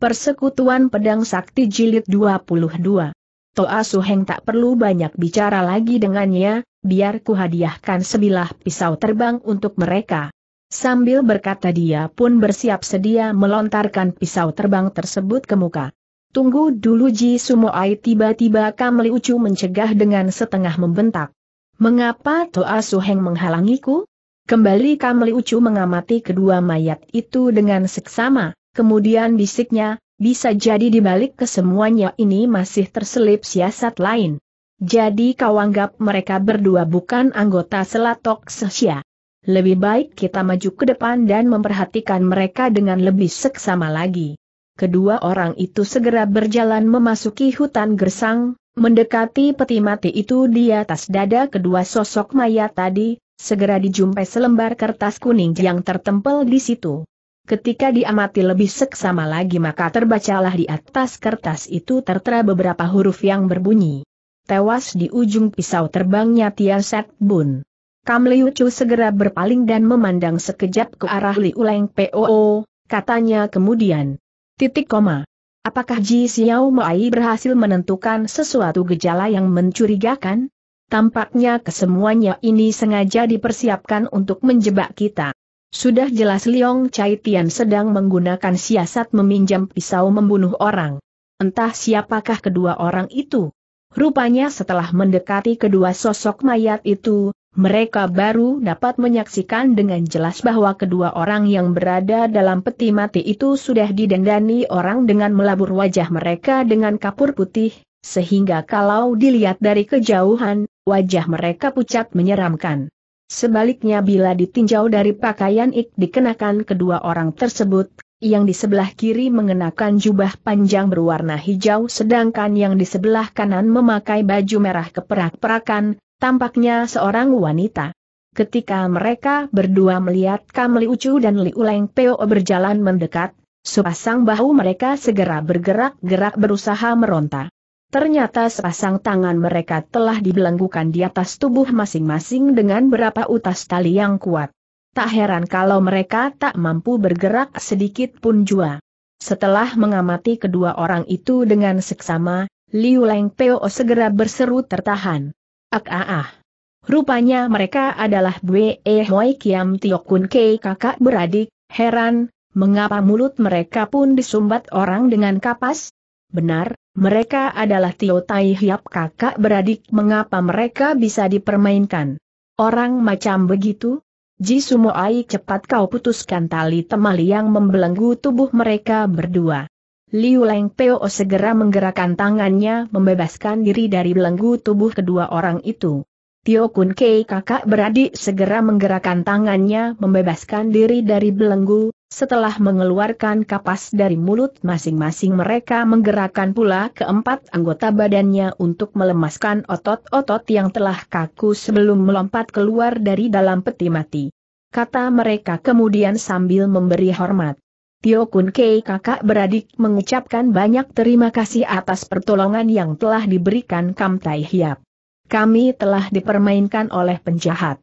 Persekutuan Pedang Sakti Jilid 22. Toa Suheng tak perlu banyak bicara lagi dengannya, biar ku hadiahkan sebilah pisau terbang untuk mereka. Sambil berkata dia pun bersiap sedia melontarkan pisau terbang tersebut ke muka. Tunggu dulu Ji Sumoai tiba-tiba Kam Ucu mencegah dengan setengah membentak. Mengapa Toa Suheng menghalangiku? Kembali Kam Ucu mengamati kedua mayat itu dengan seksama. Kemudian bisiknya, bisa jadi dibalik kesemuanya ini masih terselip siasat lain. Jadi kau anggap mereka berdua bukan anggota selatok sesia. Lebih baik kita maju ke depan dan memperhatikan mereka dengan lebih seksama lagi. Kedua orang itu segera berjalan memasuki hutan gersang, mendekati peti mati itu di atas dada kedua sosok mayat tadi, segera dijumpai selembar kertas kuning yang tertempel di situ. Ketika diamati lebih seksama lagi maka terbacalah di atas kertas itu tertera beberapa huruf yang berbunyi. Tewas di ujung pisau terbangnya Tia Set Bun. Kam Liu Chu segera berpaling dan memandang sekejap ke arah Liu Uleng Poo, katanya kemudian. Titik koma. Apakah Ji Xiao Mai berhasil menentukan sesuatu gejala yang mencurigakan? Tampaknya kesemuanya ini sengaja dipersiapkan untuk menjebak kita. Sudah jelas Liong Chai Tian sedang menggunakan siasat meminjam pisau membunuh orang. Entah siapakah kedua orang itu. Rupanya setelah mendekati kedua sosok mayat itu, mereka baru dapat menyaksikan dengan jelas bahwa kedua orang yang berada dalam peti mati itu sudah didendani orang dengan melabur wajah mereka dengan kapur putih, sehingga kalau dilihat dari kejauhan, wajah mereka pucat menyeramkan. Sebaliknya bila ditinjau dari pakaian ik dikenakan kedua orang tersebut, yang di sebelah kiri mengenakan jubah panjang berwarna hijau sedangkan yang di sebelah kanan memakai baju merah keperak-perakan, tampaknya seorang wanita. Ketika mereka berdua melihat Kam Ucu dan Liu Leng Peo berjalan mendekat, sepasang bahu mereka segera bergerak-gerak berusaha meronta. Ternyata sepasang tangan mereka telah dibelenggukan di atas tubuh masing-masing dengan berapa utas tali yang kuat. Tak heran kalau mereka tak mampu bergerak sedikit pun jua. Setelah mengamati kedua orang itu dengan seksama, Liu Leng Peo segera berseru tertahan. Ak ah ah. Rupanya mereka adalah Bwe e Hoi Kiam Tio Kun Kei kakak beradik, heran, mengapa mulut mereka pun disumbat orang dengan kapas? Benar, mereka adalah Tio Tai Hiap kakak beradik mengapa mereka bisa dipermainkan. Orang macam begitu? Ji Sumoai cepat kau putuskan tali temali yang membelenggu tubuh mereka berdua. Liu Leng Peo segera menggerakkan tangannya membebaskan diri dari belenggu tubuh kedua orang itu. Tio Kun Kei kakak beradik segera menggerakkan tangannya membebaskan diri dari belenggu, setelah mengeluarkan kapas dari mulut masing-masing mereka menggerakkan pula keempat anggota badannya untuk melemaskan otot-otot yang telah kaku sebelum melompat keluar dari dalam peti mati. Kata mereka kemudian sambil memberi hormat. Tio Kun Kei kakak beradik mengucapkan banyak terima kasih atas pertolongan yang telah diberikan Kam Tai Hiap. Kami telah dipermainkan oleh penjahat.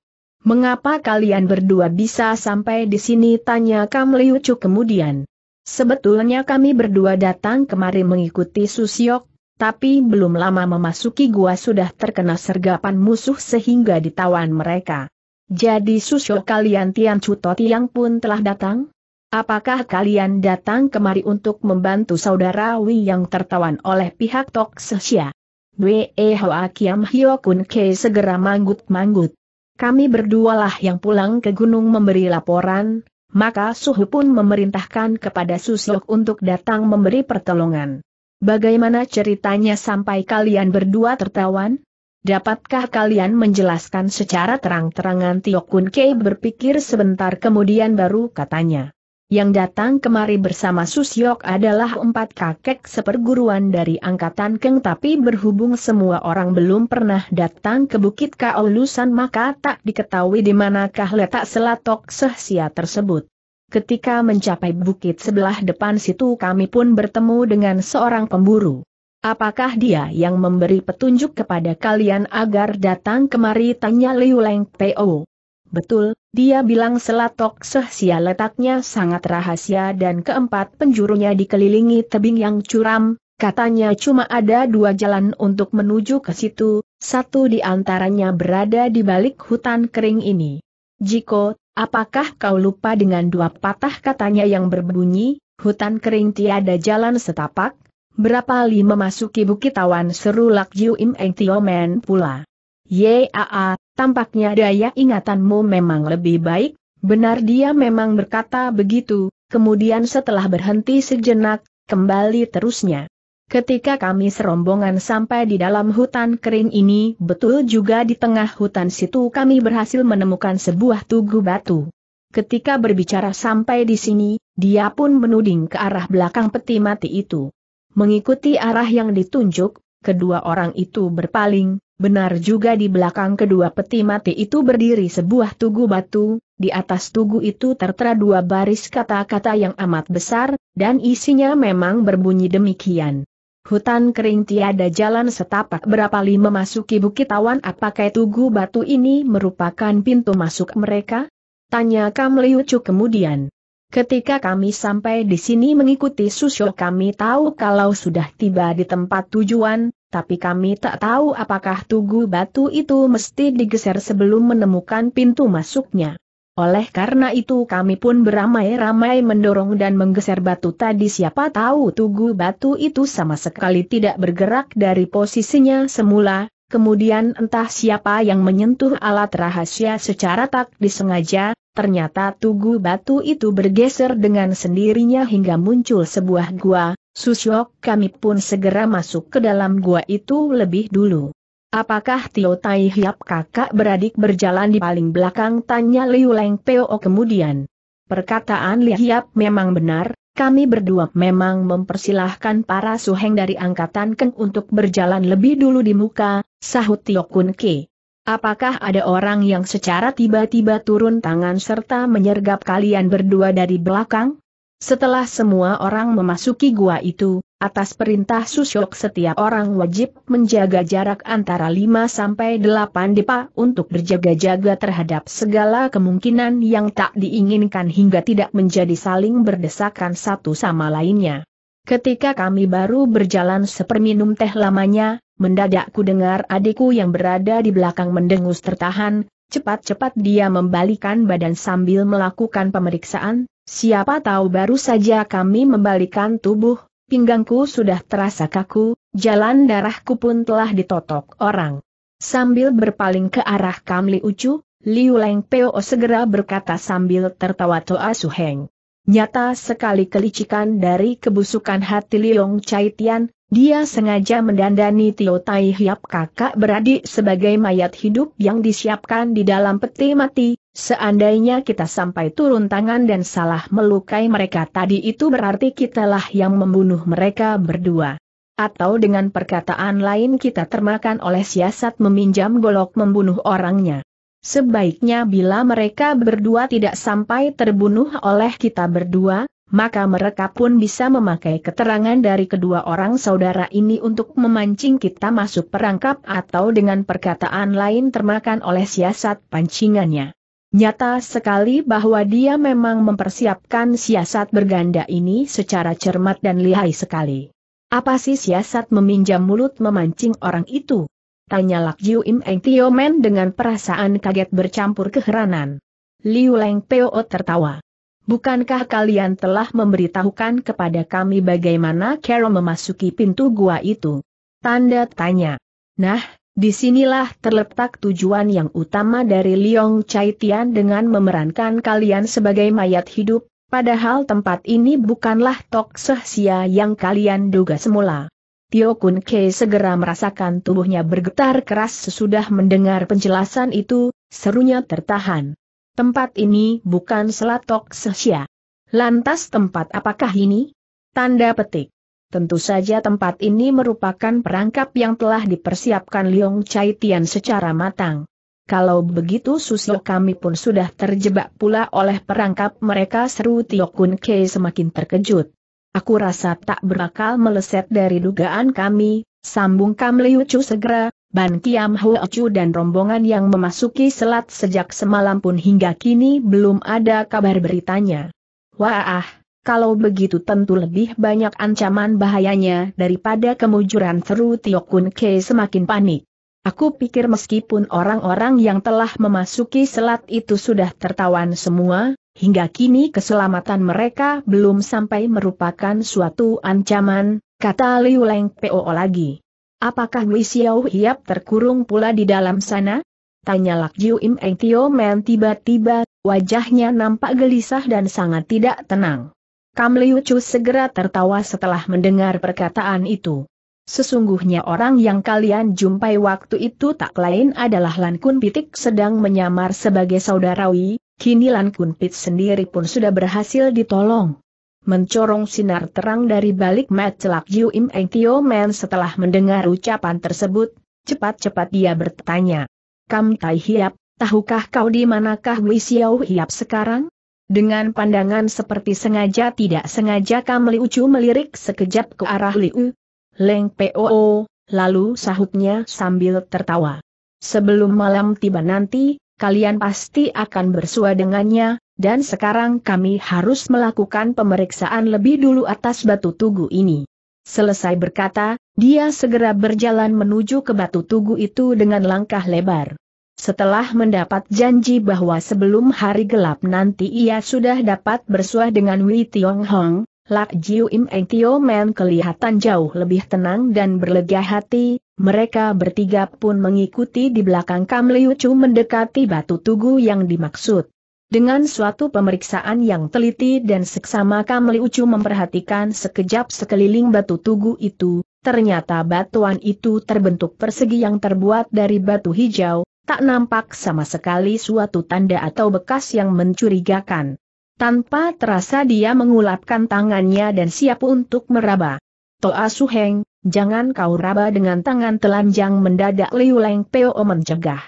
Mengapa kalian berdua bisa sampai di sini? Tanya Kam Liucu kemudian. Sebetulnya kami berdua datang kemari mengikuti Susiok, tapi belum lama memasuki gua sudah terkena sergapan musuh sehingga ditawan mereka. Jadi Susiok kalian Tian Chu Tiang pun telah datang? Apakah kalian datang kemari untuk membantu saudara Wei yang tertawan oleh pihak Tok Sesia? Wei Hoa Kiam Hyo Kun Ke segera manggut-manggut. Kami berdualah yang pulang ke gunung memberi laporan, maka Suhu pun memerintahkan kepada suslo untuk datang memberi pertolongan. Bagaimana ceritanya sampai kalian berdua tertawan? Dapatkah kalian menjelaskan secara terang-terangan Tio Kun Kei berpikir sebentar kemudian baru katanya. Yang datang kemari bersama Susyok adalah empat kakek seperguruan dari angkatan Keng tapi berhubung semua orang belum pernah datang ke Bukit Kaolusan maka tak diketahui di manakah letak selatok sehsia tersebut. Ketika mencapai bukit sebelah depan situ kami pun bertemu dengan seorang pemburu. Apakah dia yang memberi petunjuk kepada kalian agar datang kemari tanya Liu Leng Po. Betul, dia bilang selatok sehsia letaknya sangat rahasia dan keempat penjurunya dikelilingi tebing yang curam, katanya cuma ada dua jalan untuk menuju ke situ, satu di antaranya berada di balik hutan kering ini. Jiko, apakah kau lupa dengan dua patah katanya yang berbunyi, hutan kering tiada jalan setapak? Berapa li memasuki bukit tawan seru Lak Jiu Im Eng Tio pula. Yaa, Tampaknya daya ingatanmu memang lebih baik, benar dia memang berkata begitu, kemudian setelah berhenti sejenak, kembali terusnya. Ketika kami serombongan sampai di dalam hutan kering ini, betul juga di tengah hutan situ kami berhasil menemukan sebuah tugu batu. Ketika berbicara sampai di sini, dia pun menuding ke arah belakang peti mati itu. Mengikuti arah yang ditunjuk, kedua orang itu berpaling, benar juga di belakang kedua peti mati itu berdiri sebuah tugu batu, di atas tugu itu tertera dua baris kata-kata yang amat besar, dan isinya memang berbunyi demikian. Hutan kering tiada jalan setapak berapa lima memasuki bukit awan apakah tugu batu ini merupakan pintu masuk mereka? Tanya Kam Liu Chu kemudian. Ketika kami sampai di sini mengikuti Susyo kami tahu kalau sudah tiba di tempat tujuan, tapi kami tak tahu apakah tugu batu itu mesti digeser sebelum menemukan pintu masuknya. Oleh karena itu kami pun beramai-ramai mendorong dan menggeser batu tadi siapa tahu tugu batu itu sama sekali tidak bergerak dari posisinya semula, kemudian entah siapa yang menyentuh alat rahasia secara tak disengaja, ternyata tugu batu itu bergeser dengan sendirinya hingga muncul sebuah gua, Susyok kami pun segera masuk ke dalam gua itu lebih dulu. Apakah Tio Tai Hiap kakak beradik berjalan di paling belakang tanya Liu Leng Peo kemudian. Perkataan Li Hiap memang benar, kami berdua memang mempersilahkan para suheng dari angkatan Keng untuk berjalan lebih dulu di muka, sahut Tio Kun Ke. Apakah ada orang yang secara tiba-tiba turun tangan serta menyergap kalian berdua dari belakang? Setelah semua orang memasuki gua itu, atas perintah Susyok setiap orang wajib menjaga jarak antara 5 sampai 8 depa untuk berjaga-jaga terhadap segala kemungkinan yang tak diinginkan hingga tidak menjadi saling berdesakan satu sama lainnya. Ketika kami baru berjalan seperminum teh lamanya, mendadak ku dengar adikku yang berada di belakang mendengus tertahan, cepat-cepat dia membalikan badan sambil melakukan pemeriksaan, siapa tahu baru saja kami membalikan tubuh, pinggangku sudah terasa kaku, jalan darahku pun telah ditotok orang. Sambil berpaling ke arah Kamli Ucu, Liu Leng Peo segera berkata sambil tertawa Toa Suheng. Nyata sekali kelicikan dari kebusukan hati Liong Tian. Dia sengaja mendandani Tio Tai Hiap kakak beradik sebagai mayat hidup yang disiapkan di dalam peti mati, seandainya kita sampai turun tangan dan salah melukai mereka tadi itu berarti kitalah yang membunuh mereka berdua. Atau dengan perkataan lain kita termakan oleh siasat meminjam golok membunuh orangnya. Sebaiknya bila mereka berdua tidak sampai terbunuh oleh kita berdua, maka mereka pun bisa memakai keterangan dari kedua orang saudara ini untuk memancing kita masuk perangkap atau dengan perkataan lain termakan oleh siasat pancingannya. Nyata sekali bahwa dia memang mempersiapkan siasat berganda ini secara cermat dan lihai sekali. Apa sih siasat meminjam mulut memancing orang itu? Tanya Lak Jiu Im Eng Tio Men dengan perasaan kaget bercampur keheranan. Liu Leng Peo tertawa. Bukankah kalian telah memberitahukan kepada kami bagaimana Carol memasuki pintu gua itu? Tanda tanya. Nah, disinilah terletak tujuan yang utama dari Liong Chai dengan memerankan kalian sebagai mayat hidup, padahal tempat ini bukanlah tok sehsia yang kalian duga semula. Tio Kun Ke segera merasakan tubuhnya bergetar keras sesudah mendengar penjelasan itu, serunya tertahan. Tempat ini bukan Selatok sesia. Lantas tempat apakah ini? Tanda petik. Tentu saja tempat ini merupakan perangkap yang telah dipersiapkan Liong Chai Tian secara matang. Kalau begitu Susio kami pun sudah terjebak pula oleh perangkap mereka seru Tio Kun Kei semakin terkejut. Aku rasa tak berakal meleset dari dugaan kami, sambung Kam Liu Chu segera, Ban Kiam Chu dan rombongan yang memasuki selat sejak semalam pun hingga kini belum ada kabar beritanya. Wah, kalau begitu tentu lebih banyak ancaman bahayanya daripada kemujuran Teru Tio Kun Ke semakin panik. Aku pikir meskipun orang-orang yang telah memasuki selat itu sudah tertawan semua, hingga kini keselamatan mereka belum sampai merupakan suatu ancaman, kata Liu Leng PO lagi. Apakah Wei Xiao Hiap terkurung pula di dalam sana? Tanya Lak Jiu Im Eng Tio Men tiba-tiba, wajahnya nampak gelisah dan sangat tidak tenang. Kam Liu Chu segera tertawa setelah mendengar perkataan itu. Sesungguhnya orang yang kalian jumpai waktu itu tak lain adalah Lan Kun Pitik sedang menyamar sebagai saudarawi, kini Lan Kun Pit sendiri pun sudah berhasil ditolong mencorong sinar terang dari balik mat celak Im Eng Tio Men setelah mendengar ucapan tersebut, cepat-cepat dia bertanya. Kam Tai Hiap, tahukah kau di manakah Wei Xiao Hiap sekarang? Dengan pandangan seperti sengaja tidak sengaja Kam Liu Chu melirik sekejap ke arah Liu. Leng Poo, lalu sahutnya sambil tertawa. Sebelum malam tiba nanti, kalian pasti akan bersua dengannya, dan sekarang kami harus melakukan pemeriksaan lebih dulu atas batu tugu ini. Selesai berkata, dia segera berjalan menuju ke batu tugu itu dengan langkah lebar. Setelah mendapat janji bahwa sebelum hari gelap nanti ia sudah dapat bersuah dengan Wei Tiong Hong, Lak Jiu Im Eng Tio Men kelihatan jauh lebih tenang dan berlega hati, mereka bertiga pun mengikuti di belakang Kam Liu Chu mendekati batu tugu yang dimaksud. Dengan suatu pemeriksaan yang teliti dan seksama Kamli Ucu memperhatikan sekejap sekeliling batu tugu itu, ternyata batuan itu terbentuk persegi yang terbuat dari batu hijau, tak nampak sama sekali suatu tanda atau bekas yang mencurigakan. Tanpa terasa dia mengulapkan tangannya dan siap untuk meraba. Toa Suheng, jangan kau raba dengan tangan telanjang mendadak Liu Leng Peo mencegah.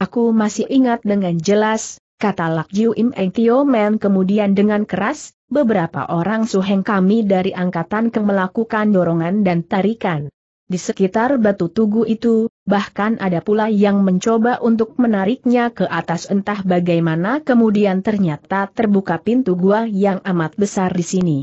Aku masih ingat dengan jelas, kata Lak Jiu Im Eng Tio Men kemudian dengan keras, beberapa orang suheng kami dari angkatan ke melakukan dorongan dan tarikan. Di sekitar batu tugu itu, bahkan ada pula yang mencoba untuk menariknya ke atas entah bagaimana kemudian ternyata terbuka pintu gua yang amat besar di sini.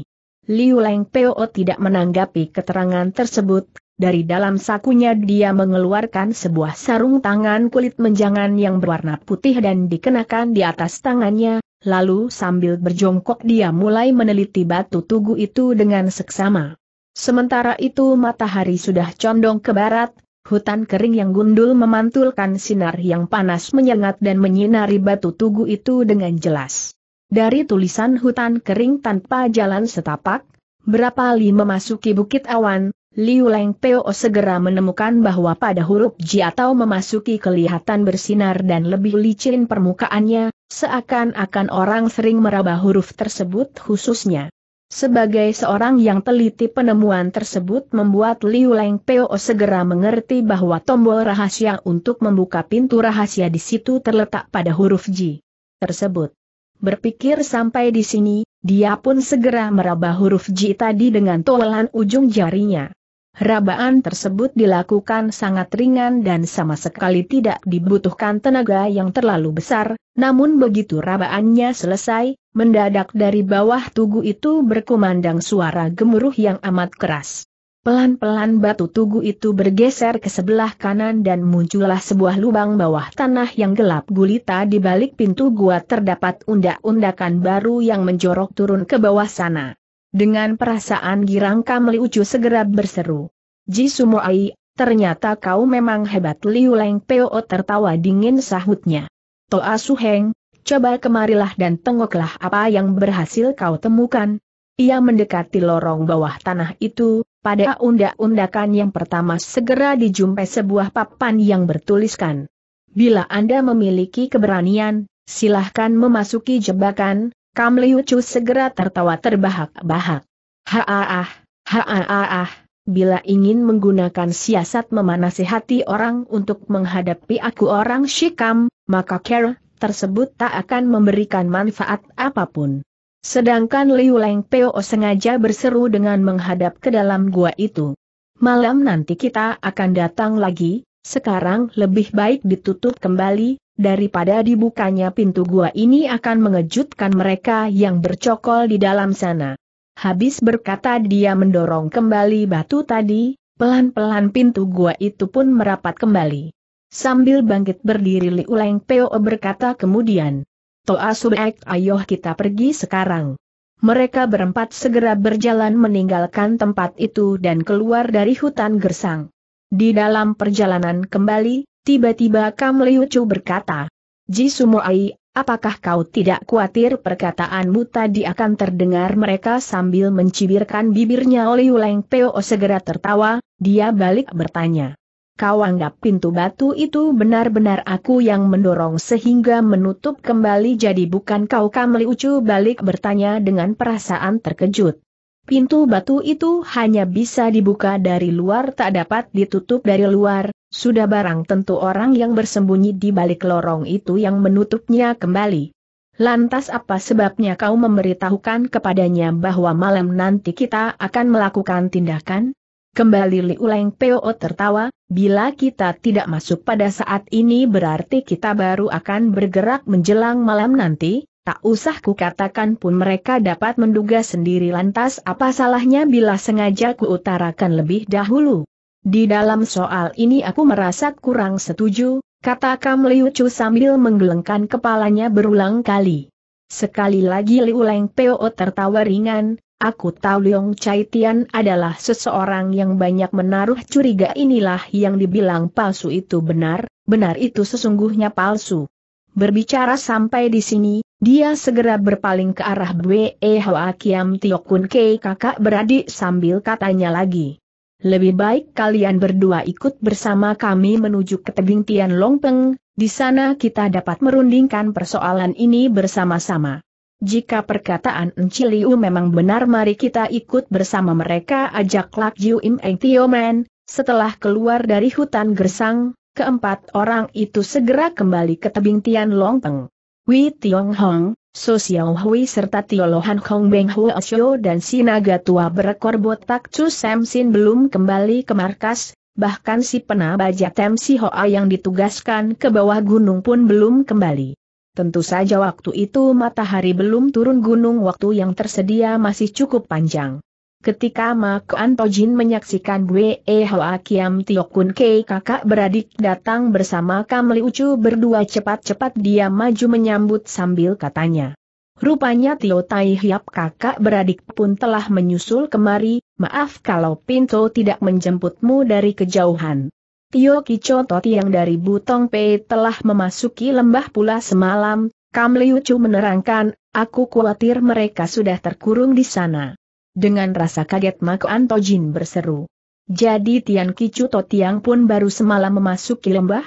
Liu Leng Peo tidak menanggapi keterangan tersebut, dari dalam sakunya dia mengeluarkan sebuah sarung tangan kulit menjangan yang berwarna putih dan dikenakan di atas tangannya, lalu sambil berjongkok dia mulai meneliti batu tugu itu dengan seksama. Sementara itu matahari sudah condong ke barat, hutan kering yang gundul memantulkan sinar yang panas menyengat dan menyinari batu tugu itu dengan jelas. Dari tulisan hutan kering tanpa jalan setapak, berapa li memasuki bukit awan, Liu Leng Peo segera menemukan bahwa pada huruf Ji atau memasuki kelihatan bersinar dan lebih licin permukaannya, seakan-akan orang sering meraba huruf tersebut khususnya. Sebagai seorang yang teliti penemuan tersebut membuat Liu Leng Peo segera mengerti bahwa tombol rahasia untuk membuka pintu rahasia di situ terletak pada huruf J tersebut. Berpikir sampai di sini, dia pun segera meraba huruf J tadi dengan tolan ujung jarinya. Rabaan tersebut dilakukan sangat ringan dan sama sekali tidak dibutuhkan tenaga yang terlalu besar, namun begitu rabaannya selesai, mendadak dari bawah tugu itu berkumandang suara gemuruh yang amat keras. Pelan-pelan batu tugu itu bergeser ke sebelah kanan dan muncullah sebuah lubang bawah tanah yang gelap gulita di balik pintu gua terdapat undak-undakan baru yang menjorok turun ke bawah sana. Dengan perasaan girang Kam Ucu segera berseru. Ji Sumoai, ternyata kau memang hebat Liu Leng Peo tertawa dingin sahutnya. Toa Su Heng, coba kemarilah dan tengoklah apa yang berhasil kau temukan. Ia mendekati lorong bawah tanah itu, pada undak-undakan yang pertama segera dijumpai sebuah papan yang bertuliskan. Bila Anda memiliki keberanian, silahkan memasuki jebakan, Kam Liu Chu segera tertawa terbahak-bahak. Haaah, haaah, bila ingin menggunakan siasat memanasi hati orang untuk menghadapi aku orang Shikam, maka care tersebut tak akan memberikan manfaat apapun. Sedangkan Liu Leng Peo sengaja berseru dengan menghadap ke dalam gua itu. Malam nanti kita akan datang lagi, sekarang lebih baik ditutup kembali, daripada dibukanya pintu gua ini akan mengejutkan mereka yang bercokol di dalam sana. Habis berkata dia mendorong kembali batu tadi, pelan-pelan pintu gua itu pun merapat kembali. Sambil bangkit berdiri Liu Leng Peo berkata kemudian, Toa Subek ayo kita pergi sekarang. Mereka berempat segera berjalan meninggalkan tempat itu dan keluar dari hutan gersang. Di dalam perjalanan kembali, Tiba-tiba Kam Liu berkata, Ji Sumoai, apakah kau tidak khawatir perkataanmu tadi akan terdengar mereka sambil mencibirkan bibirnya Liu Leng Peo segera tertawa, dia balik bertanya. Kau anggap pintu batu itu benar-benar aku yang mendorong sehingga menutup kembali jadi bukan kau Kam Liu balik bertanya dengan perasaan terkejut. Pintu batu itu hanya bisa dibuka dari luar tak dapat ditutup dari luar, sudah barang tentu orang yang bersembunyi di balik lorong itu yang menutupnya kembali. Lantas apa sebabnya kau memberitahukan kepadanya bahwa malam nanti kita akan melakukan tindakan? Kembali Li Uleng Peo tertawa, bila kita tidak masuk pada saat ini berarti kita baru akan bergerak menjelang malam nanti, Tak usah ku katakan pun mereka dapat menduga sendiri lantas apa salahnya bila sengaja ku utarakan lebih dahulu. Di dalam soal ini aku merasa kurang setuju, kata Kam Liu Chu sambil menggelengkan kepalanya berulang kali. Sekali lagi Liu Leng Peo tertawa ringan, Aku tahu Liong Chai Tian adalah seseorang yang banyak menaruh curiga inilah yang dibilang palsu itu benar, benar itu sesungguhnya palsu. Berbicara sampai di sini, dia segera berpaling ke arah Bwe Hoa Kiam Tio Kun Kei kakak beradik sambil katanya lagi. Lebih baik kalian berdua ikut bersama kami menuju ke tebing Tian Longpeng, di sana kita dapat merundingkan persoalan ini bersama-sama. Jika perkataan Liu memang benar mari kita ikut bersama mereka ajak Lak Jiu Im Eng Tio Men, setelah keluar dari hutan gersang, Keempat orang itu segera kembali ke tebing Tian Peng. Wei Tiong Hong, So Xiao Hui serta Tio Lohan Hong Beng Huo Xiu dan si naga tua berekor botak Chu Sam Sin belum kembali ke markas, bahkan si penabaja Tem Si Hoa yang ditugaskan ke bawah gunung pun belum kembali. Tentu saja waktu itu matahari belum turun gunung waktu yang tersedia masih cukup panjang. Ketika Ma Kuan Jin menyaksikan Bwe e Hoa Kiam Tio Kun Kei kakak beradik datang bersama Kam Liu berdua cepat-cepat dia maju menyambut sambil katanya. Rupanya Tio Tai Hiap kakak beradik pun telah menyusul kemari, maaf kalau Pinto tidak menjemputmu dari kejauhan. Tio Kicho Toti yang dari Butong Pei telah memasuki lembah pula semalam, Kam Liu menerangkan, aku khawatir mereka sudah terkurung di sana. Dengan rasa kaget Mak Antojin berseru. Jadi Tian Kicuto Tiang pun baru semalam memasuki lembah?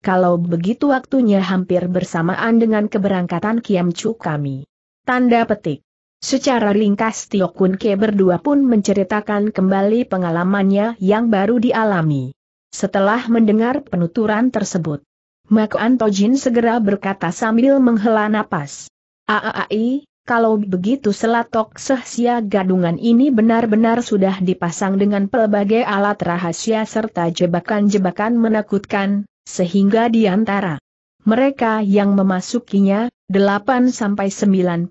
Kalau begitu waktunya hampir bersamaan dengan keberangkatan Kiam Chu kami. Tanda petik. Secara ringkas Tio Kun Ke berdua pun menceritakan kembali pengalamannya yang baru dialami. Setelah mendengar penuturan tersebut, Mak Antojin segera berkata sambil menghela napas. Aai, kalau begitu selatok sehsia gadungan ini benar-benar sudah dipasang dengan pelbagai alat rahasia serta jebakan-jebakan menakutkan, sehingga di antara mereka yang memasukinya, 8-90%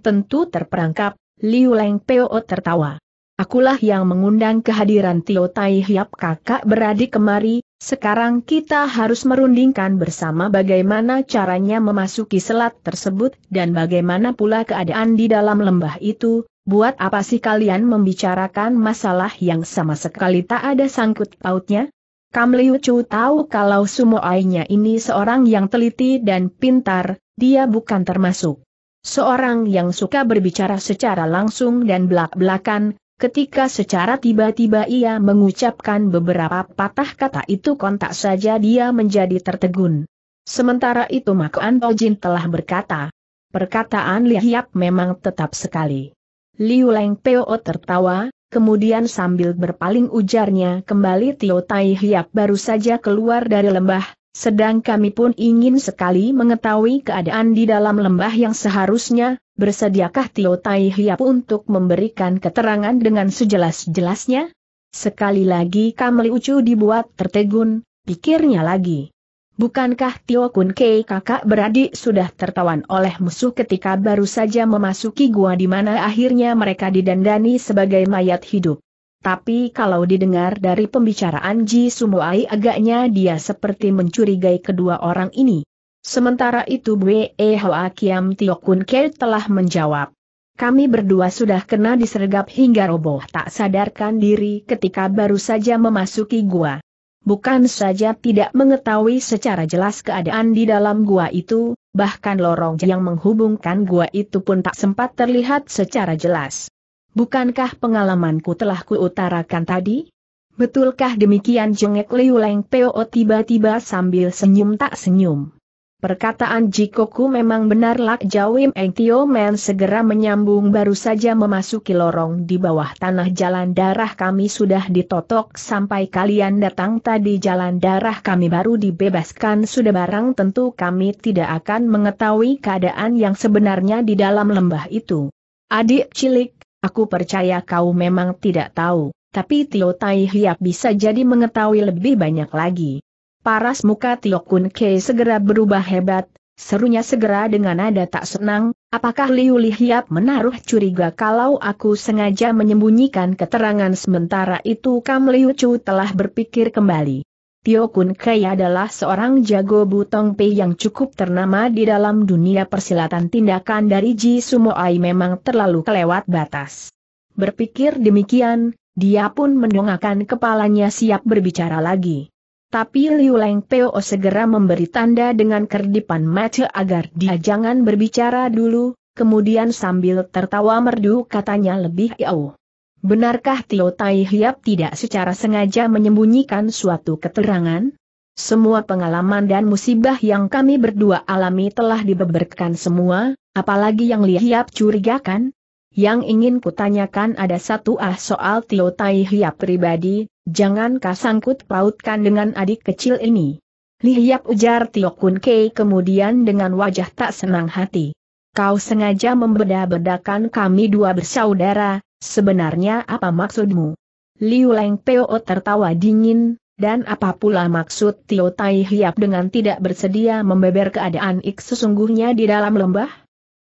tentu terperangkap, Liu Leng Peo tertawa. Akulah yang mengundang kehadiran Tio Tai Hiap kakak beradik kemari, sekarang kita harus merundingkan bersama bagaimana caranya memasuki selat tersebut dan bagaimana pula keadaan di dalam lembah itu, buat apa sih kalian membicarakan masalah yang sama sekali tak ada sangkut pautnya? Kam Liu Chu tahu kalau Sumoainya ini seorang yang teliti dan pintar, dia bukan termasuk. Seorang yang suka berbicara secara langsung dan belak-belakan, Ketika secara tiba-tiba ia mengucapkan beberapa patah kata itu kontak saja dia menjadi tertegun. Sementara itu Mak Antojin telah berkata, perkataan Lihiap memang tetap sekali. Liu Leng Peo tertawa, kemudian sambil berpaling ujarnya kembali Tio Tai Hiap baru saja keluar dari lembah, sedang kami pun ingin sekali mengetahui keadaan di dalam lembah yang seharusnya, bersediakah Tio Tai Hiap untuk memberikan keterangan dengan sejelas-jelasnya? Sekali lagi Kamli Ucu dibuat tertegun, pikirnya lagi. Bukankah Tio Kun Kei kakak beradik sudah tertawan oleh musuh ketika baru saja memasuki gua di mana akhirnya mereka didandani sebagai mayat hidup? Tapi kalau didengar dari pembicaraan Ji Sumoai agaknya dia seperti mencurigai kedua orang ini. Sementara itu Bwe Hoa Kiam Tio Kun Ke telah menjawab. Kami berdua sudah kena disergap hingga roboh tak sadarkan diri ketika baru saja memasuki gua. Bukan saja tidak mengetahui secara jelas keadaan di dalam gua itu, bahkan lorong yang menghubungkan gua itu pun tak sempat terlihat secara jelas. Bukankah pengalamanku telah kuutarakan tadi? Betulkah demikian jengek Liu Leng Peo tiba-tiba sambil senyum tak senyum. Perkataan Jikoku memang benar Lak Jawim Eng Tio Men segera menyambung baru saja memasuki lorong di bawah tanah jalan darah kami sudah ditotok sampai kalian datang tadi jalan darah kami baru dibebaskan sudah barang tentu kami tidak akan mengetahui keadaan yang sebenarnya di dalam lembah itu. Adik cilik Aku percaya kau memang tidak tahu, tapi Tio Tai Hiap bisa jadi mengetahui lebih banyak lagi. Paras muka Tio Kun Kei segera berubah hebat, serunya segera dengan nada tak senang, apakah Liu Li Hiap menaruh curiga kalau aku sengaja menyembunyikan keterangan sementara itu Kam Liu Chu telah berpikir kembali. Tio Kun Kei adalah seorang jago butong pei yang cukup ternama di dalam dunia persilatan tindakan dari Ji Sumo Ai memang terlalu kelewat batas. Berpikir demikian, dia pun mendongakkan kepalanya siap berbicara lagi. Tapi Liu Leng Peo segera memberi tanda dengan kerdipan mata agar dia jangan berbicara dulu, kemudian sambil tertawa merdu katanya lebih jauh. Benarkah Tio Tai Hiap tidak secara sengaja menyembunyikan suatu keterangan? Semua pengalaman dan musibah yang kami berdua alami telah dibeberkan semua, apalagi yang Li Hiap curigakan? Yang ingin kutanyakan ada satu ah soal Tio Tai Hiap pribadi, jangan sangkut pautkan dengan adik kecil ini. Li Hiap ujar Tio Kun Kei kemudian dengan wajah tak senang hati. Kau sengaja membeda-bedakan kami dua bersaudara, Sebenarnya apa maksudmu? Liu Leng Peo tertawa dingin, dan apa pula maksud Tio Tai Hiap dengan tidak bersedia membeber keadaan Ik sesungguhnya di dalam lembah?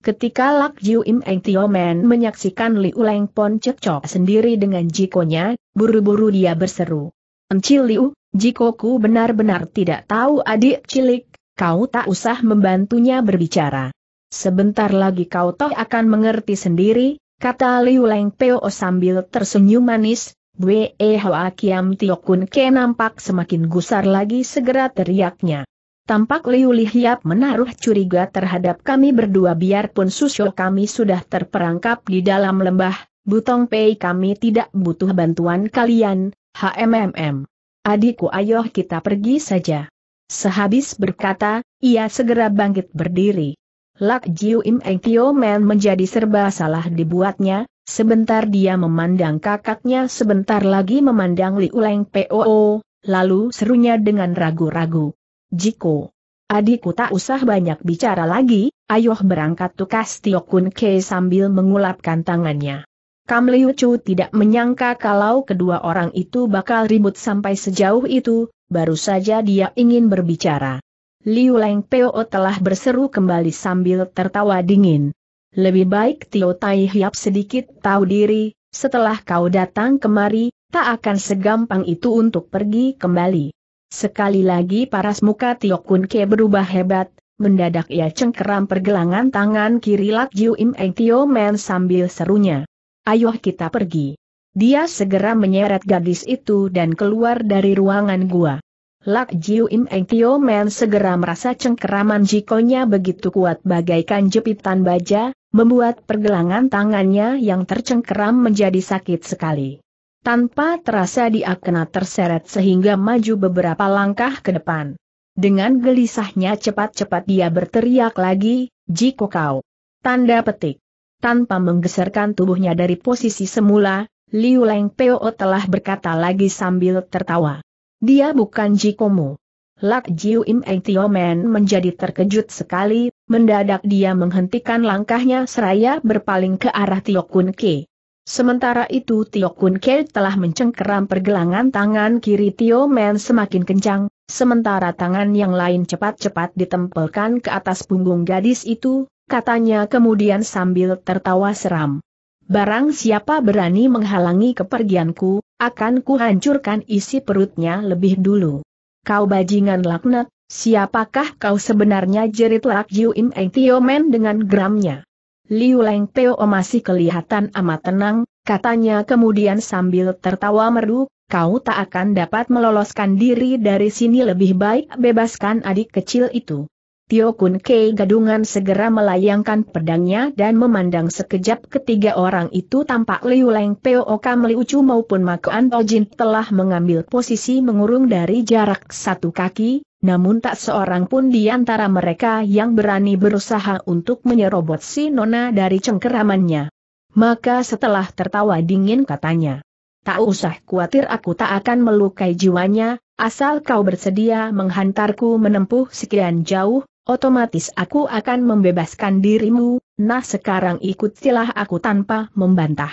Ketika Lak Jiu Im Eng Tio Men menyaksikan Liu Leng Pon cekcok sendiri dengan jikonya, buru-buru dia berseru. Encil Liu, jikoku benar-benar tidak tahu adik cilik, kau tak usah membantunya berbicara. Sebentar lagi kau toh akan mengerti sendiri, Kata Liu Leng Peo sambil tersenyum manis, Bwe Hoa Kiam Tio Kun Ke nampak semakin gusar lagi segera teriaknya. Tampak Liu Lihiap menaruh curiga terhadap kami berdua biarpun susyo kami sudah terperangkap di dalam lembah, Butong Pei kami tidak butuh bantuan kalian, HMMM. Adikku ayo kita pergi saja. Sehabis berkata, ia segera bangkit berdiri. Lak Jiu Im Eng Tio Men menjadi serba salah dibuatnya, sebentar dia memandang kakaknya sebentar lagi memandang Li Uleng Poo, lalu serunya dengan ragu-ragu. Jiko, adikku tak usah banyak bicara lagi, ayo berangkat tukas Tio Kun Ke sambil mengulapkan tangannya. Kam Liu Chu tidak menyangka kalau kedua orang itu bakal ribut sampai sejauh itu, baru saja dia ingin berbicara. Liu Leng Peo telah berseru kembali sambil tertawa dingin. Lebih baik Tio Tai Hiap sedikit tahu diri, setelah kau datang kemari, tak akan segampang itu untuk pergi kembali. Sekali lagi paras muka Tio Kun Ke berubah hebat, mendadak ia cengkeram pergelangan tangan kiri Lak Jiu Im Eng Tio Men sambil serunya. Ayo kita pergi. Dia segera menyeret gadis itu dan keluar dari ruangan gua. Lak Jiu Im Eng Tio Men segera merasa cengkeraman jikonya begitu kuat bagaikan jepitan baja, membuat pergelangan tangannya yang tercengkeram menjadi sakit sekali. Tanpa terasa dia kena terseret sehingga maju beberapa langkah ke depan. Dengan gelisahnya cepat-cepat dia berteriak lagi, Jiko kau. Tanda petik. Tanpa menggeserkan tubuhnya dari posisi semula, Liu Leng Peo telah berkata lagi sambil tertawa. Dia bukan Jikomu. Lak Jiu Im Eng Tio Men menjadi terkejut sekali, mendadak dia menghentikan langkahnya seraya berpaling ke arah Tio Kun Ke. Sementara itu Tio Kun Ke telah mencengkeram pergelangan tangan kiri Tio Men semakin kencang, sementara tangan yang lain cepat-cepat ditempelkan ke atas punggung gadis itu, katanya kemudian sambil tertawa seram. Barang siapa berani menghalangi kepergianku, akan kuhancurkan isi perutnya lebih dulu. Kau bajingan laknat, siapakah kau sebenarnya jerit Lak Yu Im Eng Tio Men dengan geramnya. Liu Leng Teo masih kelihatan amat tenang, katanya kemudian sambil tertawa merdu, kau tak akan dapat meloloskan diri dari sini lebih baik bebaskan adik kecil itu. Tio Kun Kei gadungan segera melayangkan pedangnya dan memandang sekejap ketiga orang itu tampak Liu Leng Peo Oka Liu maupun Makoan Tojin telah mengambil posisi mengurung dari jarak satu kaki, namun tak seorang pun di antara mereka yang berani berusaha untuk menyerobot si Nona dari cengkeramannya. Maka setelah tertawa dingin katanya, Tak usah khawatir aku tak akan melukai jiwanya, Asal kau bersedia menghantarku menempuh sekian jauh, otomatis aku akan membebaskan dirimu, nah sekarang ikutilah aku tanpa membantah.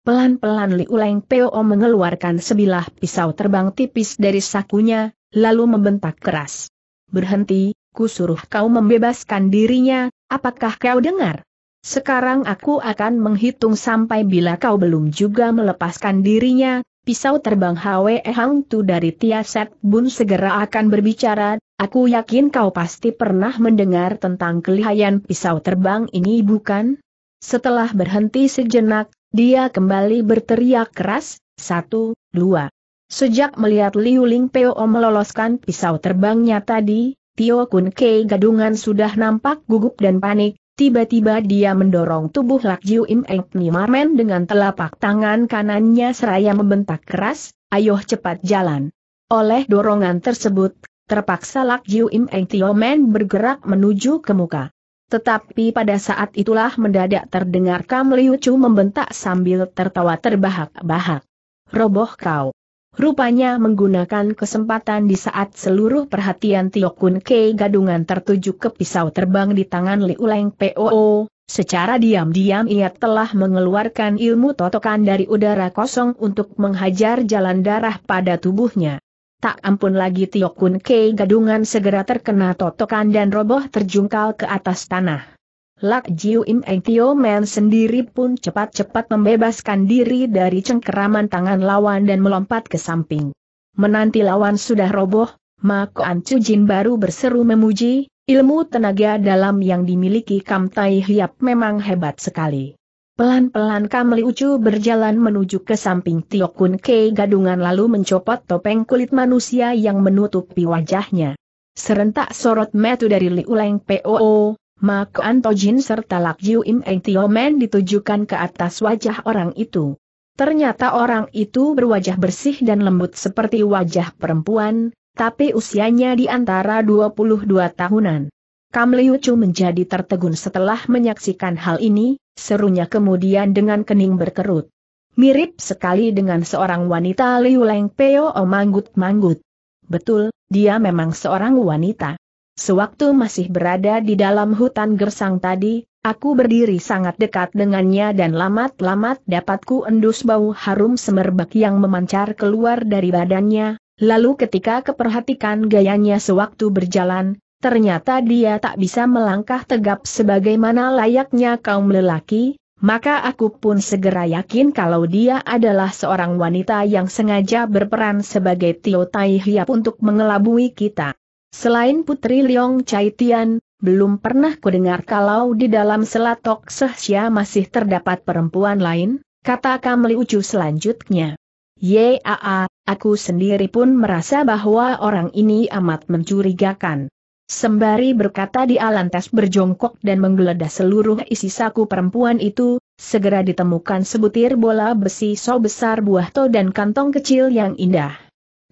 Pelan-pelan Liuleng Peo mengeluarkan sebilah pisau terbang tipis dari sakunya, lalu membentak keras. Berhenti, ku suruh kau membebaskan dirinya, apakah kau dengar? Sekarang aku akan menghitung sampai bila kau belum juga melepaskan dirinya, pisau terbang Hwe Hang Tu dari Tiaset Bun segera akan berbicara, Aku yakin kau pasti pernah mendengar tentang kelihayan pisau terbang ini bukan? Setelah berhenti sejenak, dia kembali berteriak keras, satu, dua. Sejak melihat Liu Ling Peo meloloskan pisau terbangnya tadi, Tio Kun Kei gadungan sudah nampak gugup dan panik, Tiba-tiba dia mendorong tubuh Lak Jiu Im Eng Marmen dengan telapak tangan kanannya seraya membentak keras, ayo cepat jalan. Oleh dorongan tersebut, Terpaksa Lak Jiu Im Eng Tio bergerak menuju ke muka. Tetapi pada saat itulah mendadak terdengar Kam Liu Chu membentak sambil tertawa terbahak-bahak. Roboh kau. Rupanya menggunakan kesempatan di saat seluruh perhatian Tio Kun Kei gadungan tertuju ke pisau terbang di tangan Liu Leng POO, Secara diam-diam ia telah mengeluarkan ilmu totokan dari udara kosong untuk menghajar jalan darah pada tubuhnya. Tak ampun lagi Tio Kun Kei gadungan segera terkena totokan dan roboh terjungkal ke atas tanah. Lak Jiu Im Eng Tio Men sendiri pun cepat-cepat membebaskan diri dari cengkeraman tangan lawan dan melompat ke samping. Menanti lawan sudah roboh, maka An Chu Jin baru berseru memuji, ilmu tenaga dalam yang dimiliki Kam Tai Hiap memang hebat sekali. Pelan-pelan Kam Ucu berjalan menuju ke samping Tio Kun Kei gadungan lalu mencopot topeng kulit manusia yang menutupi wajahnya. Serentak sorot metu dari Liu Leng POO, Mak Antojin serta Lak Jiu Im Eng Tio Men ditujukan ke atas wajah orang itu. Ternyata orang itu berwajah bersih dan lembut seperti wajah perempuan, tapi usianya di antara 22 tahunan. Kam Liu menjadi tertegun setelah menyaksikan hal ini, serunya kemudian dengan kening berkerut. Mirip sekali dengan seorang wanita Liu Leng Peo manggut-manggut. Betul, dia memang seorang wanita. Sewaktu masih berada di dalam hutan gersang tadi, aku berdiri sangat dekat dengannya dan lamat-lamat dapatku endus bau harum semerbak yang memancar keluar dari badannya, lalu ketika keperhatikan gayanya sewaktu berjalan, ternyata dia tak bisa melangkah tegap sebagaimana layaknya kaum lelaki, maka aku pun segera yakin kalau dia adalah seorang wanita yang sengaja berperan sebagai Tio Tai Hiap untuk mengelabui kita. Selain Putri Leong Chai Tian, belum pernah kudengar kalau di dalam selatok Sehsia masih terdapat perempuan lain, kata Kamli Ucu selanjutnya. Yaa, aku sendiri pun merasa bahwa orang ini amat mencurigakan. Sembari berkata di lantas berjongkok dan menggeledah seluruh isi saku perempuan itu, segera ditemukan sebutir bola besi so besar buah to dan kantong kecil yang indah.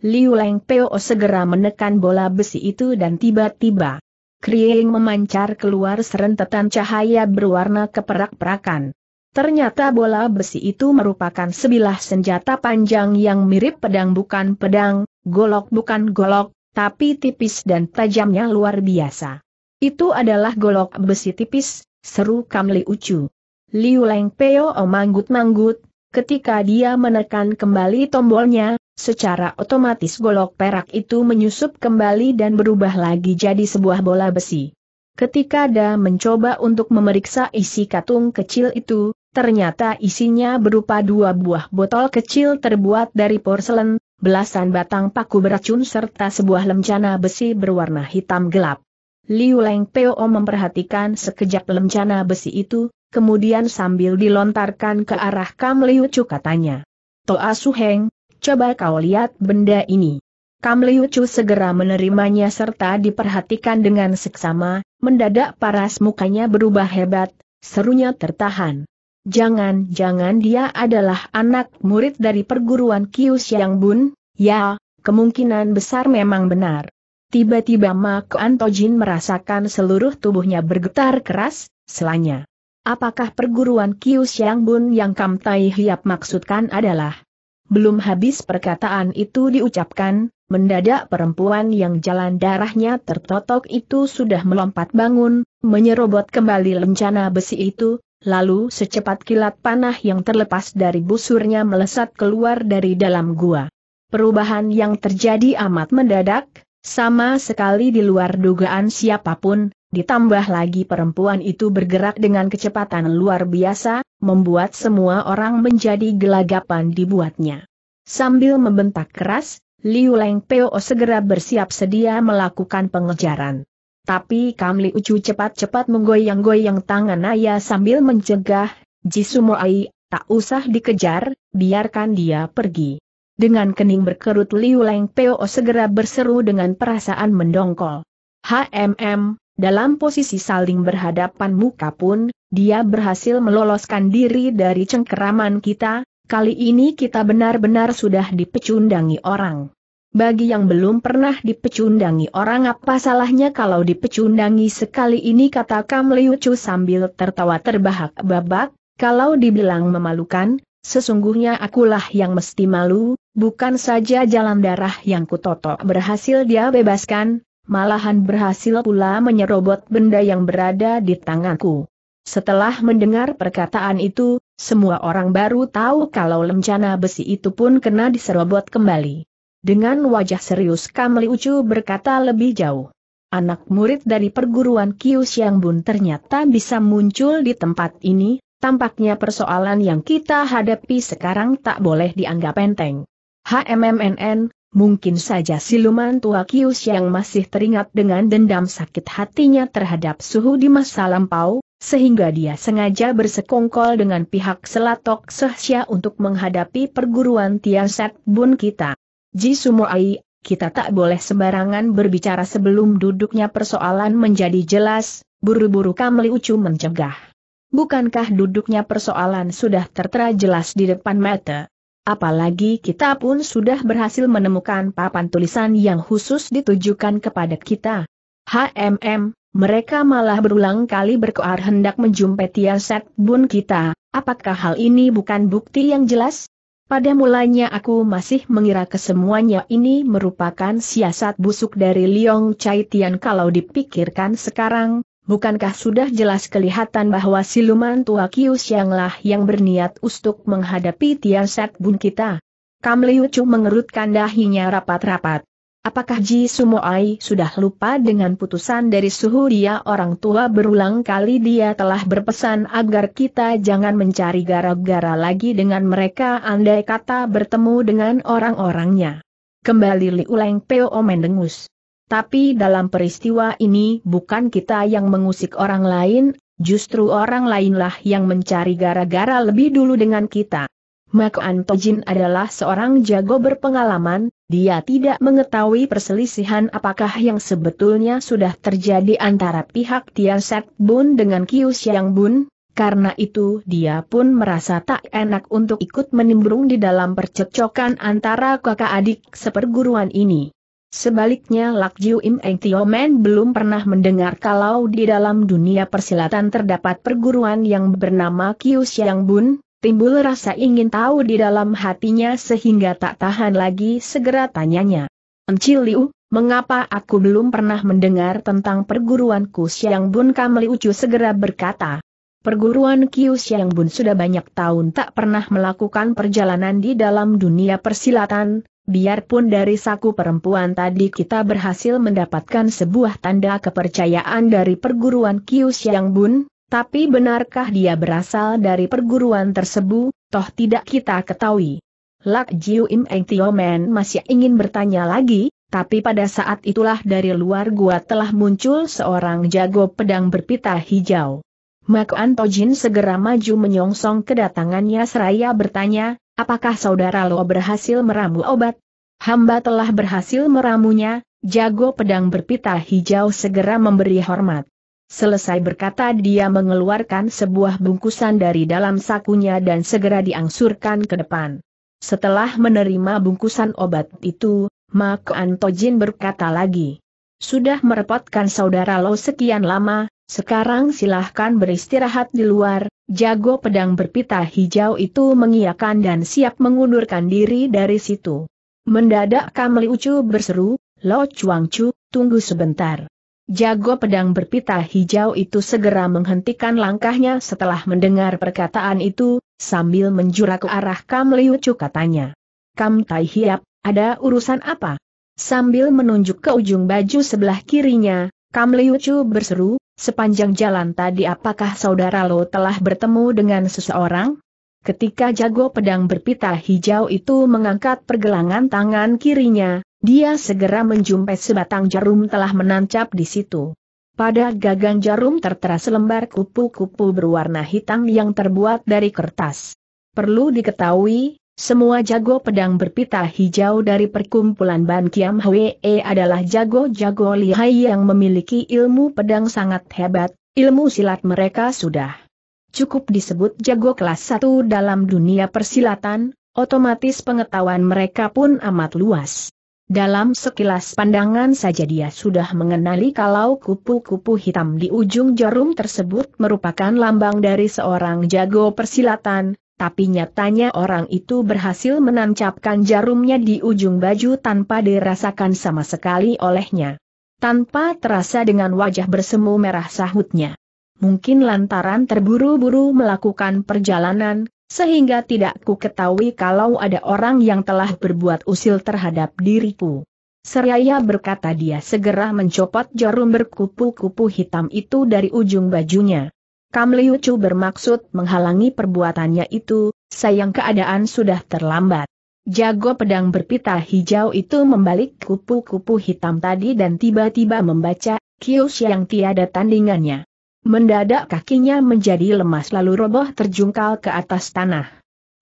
Liu Leng Peo segera menekan bola besi itu dan tiba-tiba, Krieng memancar keluar serentetan cahaya berwarna keperak-perakan. Ternyata bola besi itu merupakan sebilah senjata panjang yang mirip pedang bukan pedang, golok bukan golok, tapi tipis dan tajamnya luar biasa. Itu adalah golok besi tipis, seru Kamli Ucu. Liu Leng Peo manggut-manggut, ketika dia menekan kembali tombolnya, secara otomatis golok perak itu menyusup kembali dan berubah lagi jadi sebuah bola besi. Ketika Da mencoba untuk memeriksa isi katung kecil itu, ternyata isinya berupa dua buah botol kecil terbuat dari porselen, belasan batang paku beracun serta sebuah lencana besi berwarna hitam gelap. Liu Leng Peo memperhatikan sekejap lencana besi itu, kemudian sambil dilontarkan ke arah Kam Liu Chu katanya. Toa Su Heng, coba kau lihat benda ini. Kam Liu Chu segera menerimanya serta diperhatikan dengan seksama, mendadak paras mukanya berubah hebat, serunya tertahan. Jangan-jangan dia adalah anak murid dari perguruan Kiu Yang Bun, ya, kemungkinan besar memang benar. Tiba-tiba Mak Antojin merasakan seluruh tubuhnya bergetar keras, selanya. Apakah perguruan Kiu Yang Bun yang Kam Tai Hiap maksudkan adalah? Belum habis perkataan itu diucapkan, mendadak perempuan yang jalan darahnya tertotok itu sudah melompat bangun, menyerobot kembali lencana besi itu, lalu secepat kilat panah yang terlepas dari busurnya melesat keluar dari dalam gua. Perubahan yang terjadi amat mendadak, sama sekali di luar dugaan siapapun, ditambah lagi perempuan itu bergerak dengan kecepatan luar biasa, membuat semua orang menjadi gelagapan dibuatnya. Sambil membentak keras, Liu Leng Peo segera bersiap sedia melakukan pengejaran. Tapi Li Ucu cepat-cepat menggoyang-goyang tangan Naya sambil mencegah, Ai, tak usah dikejar, biarkan dia pergi. Dengan kening berkerut Liu Leng Peo segera berseru dengan perasaan mendongkol. HMM, dalam posisi saling berhadapan muka pun, dia berhasil meloloskan diri dari cengkeraman kita, kali ini kita benar-benar sudah dipecundangi orang. Bagi yang belum pernah dipecundangi orang apa salahnya kalau dipecundangi sekali ini kata Kam Liucu sambil tertawa terbahak-babak, kalau dibilang memalukan, sesungguhnya akulah yang mesti malu, bukan saja jalan darah yang kutotok berhasil dia bebaskan, malahan berhasil pula menyerobot benda yang berada di tanganku. Setelah mendengar perkataan itu, semua orang baru tahu kalau lencana besi itu pun kena diserobot kembali. Dengan wajah serius Kamli Ucu berkata lebih jauh. Anak murid dari perguruan Kiu Siang Bun ternyata bisa muncul di tempat ini, tampaknya persoalan yang kita hadapi sekarang tak boleh dianggap enteng. HMMNN, mungkin saja siluman tua Kiu Siang masih teringat dengan dendam sakit hatinya terhadap suhu di masa lampau, sehingga dia sengaja bersekongkol dengan pihak Selatok Sehsia untuk menghadapi perguruan Tiaset Bun kita. Ji Sumoai, kita tak boleh sembarangan berbicara sebelum duduknya persoalan menjadi jelas, buru-buru Kamli Ucu mencegah. Bukankah duduknya persoalan sudah tertera jelas di depan mata? Apalagi kita pun sudah berhasil menemukan papan tulisan yang khusus ditujukan kepada kita. HMM, mereka malah berulang kali berkoar hendak menjumpai Tiaset Bun kita, apakah hal ini bukan bukti yang jelas? Pada mulanya aku masih mengira kesemuanya ini merupakan siasat busuk dari Liong Chai Tian kalau dipikirkan sekarang, bukankah sudah jelas kelihatan bahwa siluman tua Kius Yanglah yang berniat untuk menghadapi Tian Set Bun kita? Kam Liu Chu mengerutkan dahinya rapat-rapat. Apakah Ji Sumoai sudah lupa dengan putusan dari suhu dia orang tua berulang kali dia telah berpesan agar kita jangan mencari gara-gara lagi dengan mereka andai kata bertemu dengan orang-orangnya. Kembali Uleng Peo mendengus. Tapi dalam peristiwa ini bukan kita yang mengusik orang lain, justru orang lainlah yang mencari gara-gara lebih dulu dengan kita. Mak Antojin adalah seorang jago berpengalaman, dia tidak mengetahui perselisihan apakah yang sebetulnya sudah terjadi antara pihak Tian Set Bun dengan Kiu Xiang Bun, karena itu dia pun merasa tak enak untuk ikut menimbrung di dalam percecokan antara kakak adik seperguruan ini. Sebaliknya Lak Jiu Im Eng Tio Men belum pernah mendengar kalau di dalam dunia persilatan terdapat perguruan yang bernama Kiu Xiang Bun, Timbul rasa ingin tahu di dalam hatinya sehingga tak tahan lagi segera tanyanya. Enci Liu, mengapa aku belum pernah mendengar tentang perguruan Siang Bun Kam Ucu segera berkata. Perguruan Kiu Bun sudah banyak tahun tak pernah melakukan perjalanan di dalam dunia persilatan, biarpun dari saku perempuan tadi kita berhasil mendapatkan sebuah tanda kepercayaan dari perguruan Kiu Bun, tapi benarkah dia berasal dari perguruan tersebut? toh tidak kita ketahui. Lak Jiu Im Eng Tio masih ingin bertanya lagi, tapi pada saat itulah dari luar gua telah muncul seorang jago pedang berpita hijau. Mak Antojin segera maju menyongsong kedatangannya seraya bertanya, apakah saudara lo berhasil meramu obat? Hamba telah berhasil meramunya, jago pedang berpita hijau segera memberi hormat. Selesai berkata dia mengeluarkan sebuah bungkusan dari dalam sakunya dan segera diangsurkan ke depan. Setelah menerima bungkusan obat itu, Mak Antojin berkata lagi. Sudah merepotkan saudara lo sekian lama, sekarang silahkan beristirahat di luar, jago pedang berpita hijau itu mengiakan dan siap mengundurkan diri dari situ. Mendadak Kamli Ucu berseru, Lo Chuang Chu, tunggu sebentar. Jago pedang berpita hijau itu segera menghentikan langkahnya setelah mendengar perkataan itu, sambil menjura ke arah Kam Liu Chu katanya. Kam Tai Hiap, ada urusan apa? Sambil menunjuk ke ujung baju sebelah kirinya, Kam Liu Chu berseru, sepanjang jalan tadi apakah saudara Lo telah bertemu dengan seseorang? Ketika jago pedang berpita hijau itu mengangkat pergelangan tangan kirinya, dia segera menjumpai sebatang jarum telah menancap di situ. Pada gagang jarum tertera selembar kupu-kupu berwarna hitam yang terbuat dari kertas. Perlu diketahui, semua jago pedang berpita hijau dari perkumpulan Ban Kiam Hwee adalah jago-jago lihai yang memiliki ilmu pedang sangat hebat, ilmu silat mereka sudah cukup disebut jago kelas 1 dalam dunia persilatan, otomatis pengetahuan mereka pun amat luas. Dalam sekilas pandangan saja dia sudah mengenali kalau kupu-kupu hitam di ujung jarum tersebut merupakan lambang dari seorang jago persilatan, tapi nyatanya orang itu berhasil menancapkan jarumnya di ujung baju tanpa dirasakan sama sekali olehnya. Tanpa terasa dengan wajah bersemu merah sahutnya. Mungkin lantaran terburu-buru melakukan perjalanan, sehingga tidak ku ketahui kalau ada orang yang telah berbuat usil terhadap diriku. Seraya berkata dia segera mencopot jarum berkupu-kupu hitam itu dari ujung bajunya. Kam Liu bermaksud menghalangi perbuatannya itu, sayang keadaan sudah terlambat. Jago pedang berpita hijau itu membalik kupu-kupu hitam tadi dan tiba-tiba membaca kios yang tiada tandingannya. Mendadak kakinya menjadi lemas lalu roboh terjungkal ke atas tanah.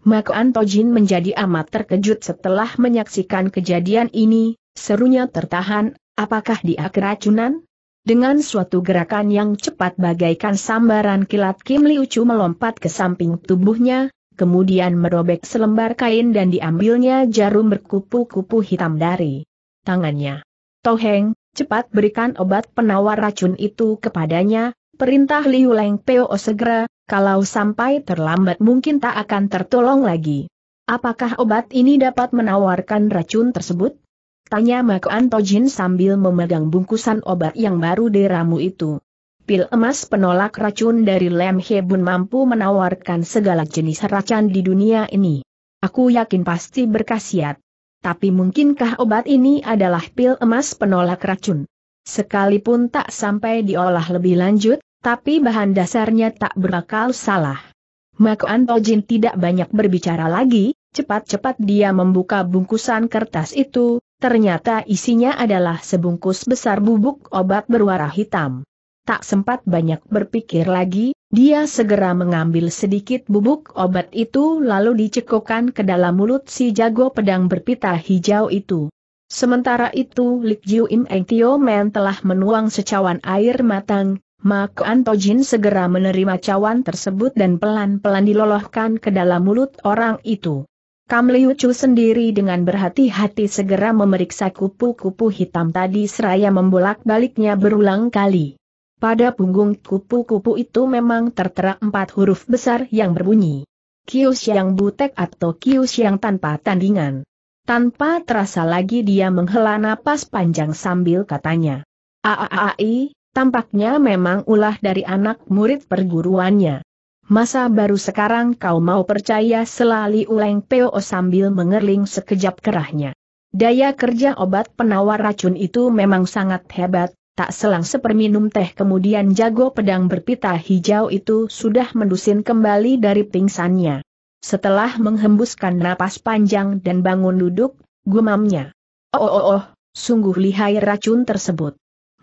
Mako Antojin menjadi amat terkejut setelah menyaksikan kejadian ini, serunya tertahan, apakah dia keracunan? Dengan suatu gerakan yang cepat bagaikan sambaran kilat Kim Liu Chu melompat ke samping tubuhnya, kemudian merobek selembar kain dan diambilnya jarum berkupu-kupu hitam dari tangannya. Toheng, cepat berikan obat penawar racun itu kepadanya, Perintah Liu Leng Peo segera, kalau sampai terlambat mungkin tak akan tertolong lagi. Apakah obat ini dapat menawarkan racun tersebut? Tanya Mako Antojin sambil memegang bungkusan obat yang baru diramu itu. Pil emas penolak racun dari Lem Hebun mampu menawarkan segala jenis racun di dunia ini. Aku yakin pasti berkhasiat. Tapi mungkinkah obat ini adalah pil emas penolak racun? Sekalipun tak sampai diolah lebih lanjut, tapi bahan dasarnya tak berakal salah. Mak Antojin tidak banyak berbicara lagi, cepat-cepat dia membuka bungkusan kertas itu, ternyata isinya adalah sebungkus besar bubuk obat berwarna hitam. Tak sempat banyak berpikir lagi, dia segera mengambil sedikit bubuk obat itu lalu dicekokkan ke dalam mulut si jago pedang berpita hijau itu. Sementara itu Lik Jiu Im Eng Tio Men telah menuang secawan air matang, Mak Antojin segera menerima cawan tersebut dan pelan-pelan dilolohkan ke dalam mulut orang itu. Kam Liu Chu sendiri dengan berhati-hati segera memeriksa kupu-kupu hitam tadi seraya membolak-baliknya berulang kali. Pada punggung kupu-kupu itu memang tertera empat huruf besar yang berbunyi. Kius yang butek atau kius yang tanpa tandingan. Tanpa terasa lagi dia menghela napas panjang sambil katanya. Aaai, Tampaknya memang ulah dari anak murid perguruannya. Masa baru sekarang kau mau percaya selali uleng PO sambil mengerling sekejap kerahnya. Daya kerja obat penawar racun itu memang sangat hebat, tak selang seperminum teh kemudian jago pedang berpita hijau itu sudah mendusin kembali dari pingsannya. Setelah menghembuskan napas panjang dan bangun duduk, gumamnya. Oh oh oh, oh sungguh lihai racun tersebut.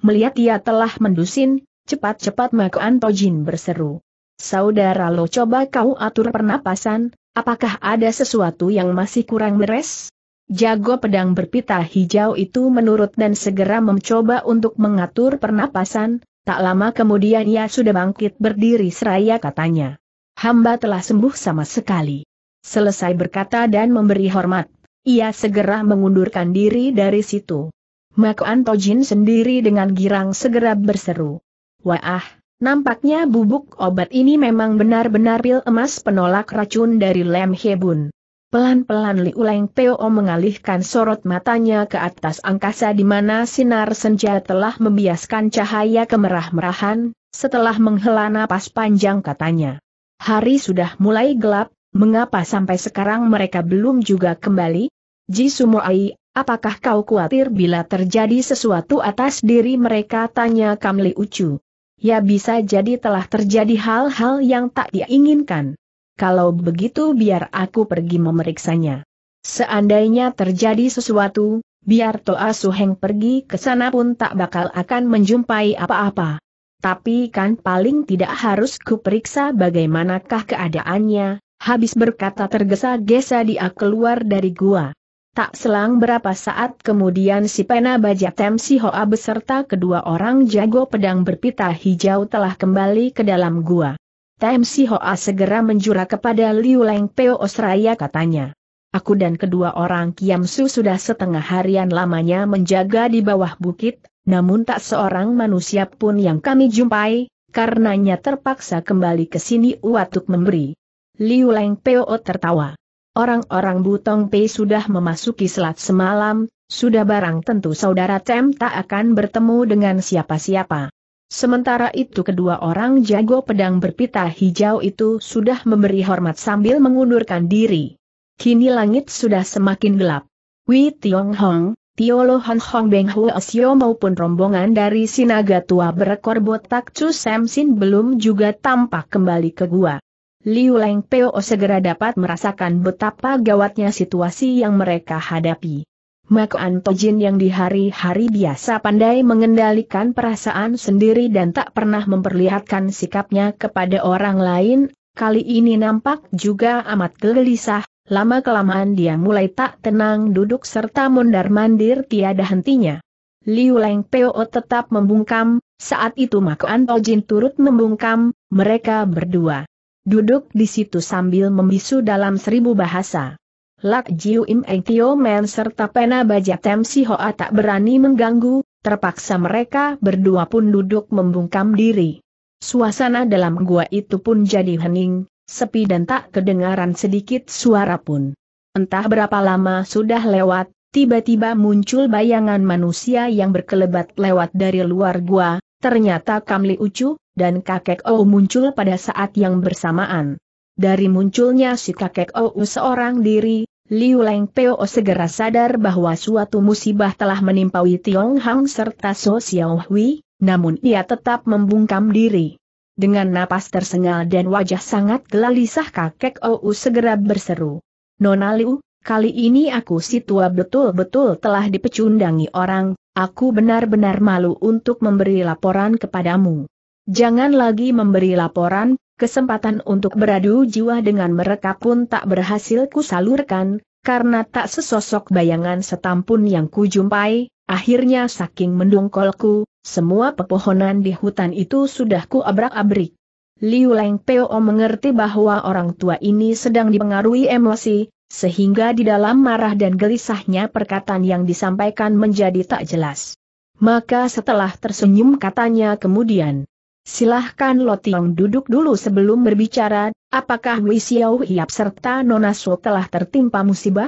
Melihat ia telah mendusin, cepat-cepat Mako Antojin berseru. Saudara lo coba kau atur pernapasan, apakah ada sesuatu yang masih kurang beres? Jago pedang berpita hijau itu menurut dan segera mencoba untuk mengatur pernapasan, tak lama kemudian ia sudah bangkit berdiri seraya katanya. Hamba telah sembuh sama sekali. Selesai berkata dan memberi hormat, ia segera mengundurkan diri dari situ. Mak Antojin sendiri dengan girang segera berseru. Wah, nampaknya bubuk obat ini memang benar-benar pil emas penolak racun dari Lem Hebun. Pelan-pelan Li Leng Peo mengalihkan sorot matanya ke atas angkasa di mana sinar senja telah membiaskan cahaya kemerah-merahan, setelah menghela napas panjang katanya. Hari sudah mulai gelap, mengapa sampai sekarang mereka belum juga kembali? Ji Sumoai Apakah kau khawatir bila terjadi sesuatu atas diri mereka? Tanya Kamli Ucu. Ya bisa jadi telah terjadi hal-hal yang tak diinginkan. Kalau begitu biar aku pergi memeriksanya. Seandainya terjadi sesuatu, biar Toa Suheng pergi ke sana pun tak bakal akan menjumpai apa-apa. Tapi kan paling tidak harus kuperiksa bagaimanakah keadaannya, habis berkata tergesa-gesa dia keluar dari gua. Tak selang berapa saat kemudian si pena bajak Tem Si Hoa beserta kedua orang jago pedang berpita hijau telah kembali ke dalam gua. Tem Si Hoa segera menjura kepada Liu Leng Peo Osraya katanya. Aku dan kedua orang Kiam Su sudah setengah harian lamanya menjaga di bawah bukit, namun tak seorang manusia pun yang kami jumpai, karenanya terpaksa kembali ke sini untuk memberi. Liu Leng Peo tertawa. Orang-orang Butong Pei sudah memasuki selat semalam, sudah barang tentu saudara Tem tak akan bertemu dengan siapa-siapa. Sementara itu kedua orang jago pedang berpita hijau itu sudah memberi hormat sambil mengundurkan diri. Kini langit sudah semakin gelap. Wei Tiong Hong, Tio Lo Hong Hong Beng Huo Sio maupun rombongan dari Sinaga Tua berekor botak Chu Sam Sin belum juga tampak kembali ke gua. Liu Leng Peo segera dapat merasakan betapa gawatnya situasi yang mereka hadapi. Mak Antojin yang di hari-hari biasa pandai mengendalikan perasaan sendiri dan tak pernah memperlihatkan sikapnya kepada orang lain, kali ini nampak juga amat gelisah, lama-kelamaan dia mulai tak tenang duduk serta mondar-mandir tiada hentinya. Liu Leng Peo tetap membungkam, saat itu Mak Antojin turut membungkam, mereka berdua duduk di situ sambil membisu dalam seribu bahasa. Lak Jiu Im Eng Tio Men serta Pena Baja Tem Si Hoa tak berani mengganggu, terpaksa mereka berdua pun duduk membungkam diri. Suasana dalam gua itu pun jadi hening, sepi dan tak kedengaran sedikit suara pun. Entah berapa lama sudah lewat, tiba-tiba muncul bayangan manusia yang berkelebat lewat dari luar gua, ternyata Kamli Ucu, dan kakek Ou muncul pada saat yang bersamaan. Dari munculnya si kakek Ou seorang diri, Liu Leng Peo segera sadar bahwa suatu musibah telah menimpa Wei Tiong Hang serta So Xiao Hui, namun ia tetap membungkam diri. Dengan napas tersengal dan wajah sangat gelisah kakek Ou segera berseru. Nona Liu, kali ini aku si tua betul-betul telah dipecundangi orang, aku benar-benar malu untuk memberi laporan kepadamu. Jangan lagi memberi laporan, kesempatan untuk beradu jiwa dengan mereka pun tak berhasil kusalurkan, karena tak sesosok bayangan setampun yang kujumpai, akhirnya saking mendungkolku, semua pepohonan di hutan itu sudah kuabrak-abrik. Liu Leng Peo mengerti bahwa orang tua ini sedang dipengaruhi emosi, sehingga di dalam marah dan gelisahnya perkataan yang disampaikan menjadi tak jelas. Maka setelah tersenyum katanya kemudian, Silahkan Tiong duduk dulu sebelum berbicara, apakah Wei Xiao Hiap serta Nona Su telah tertimpa musibah?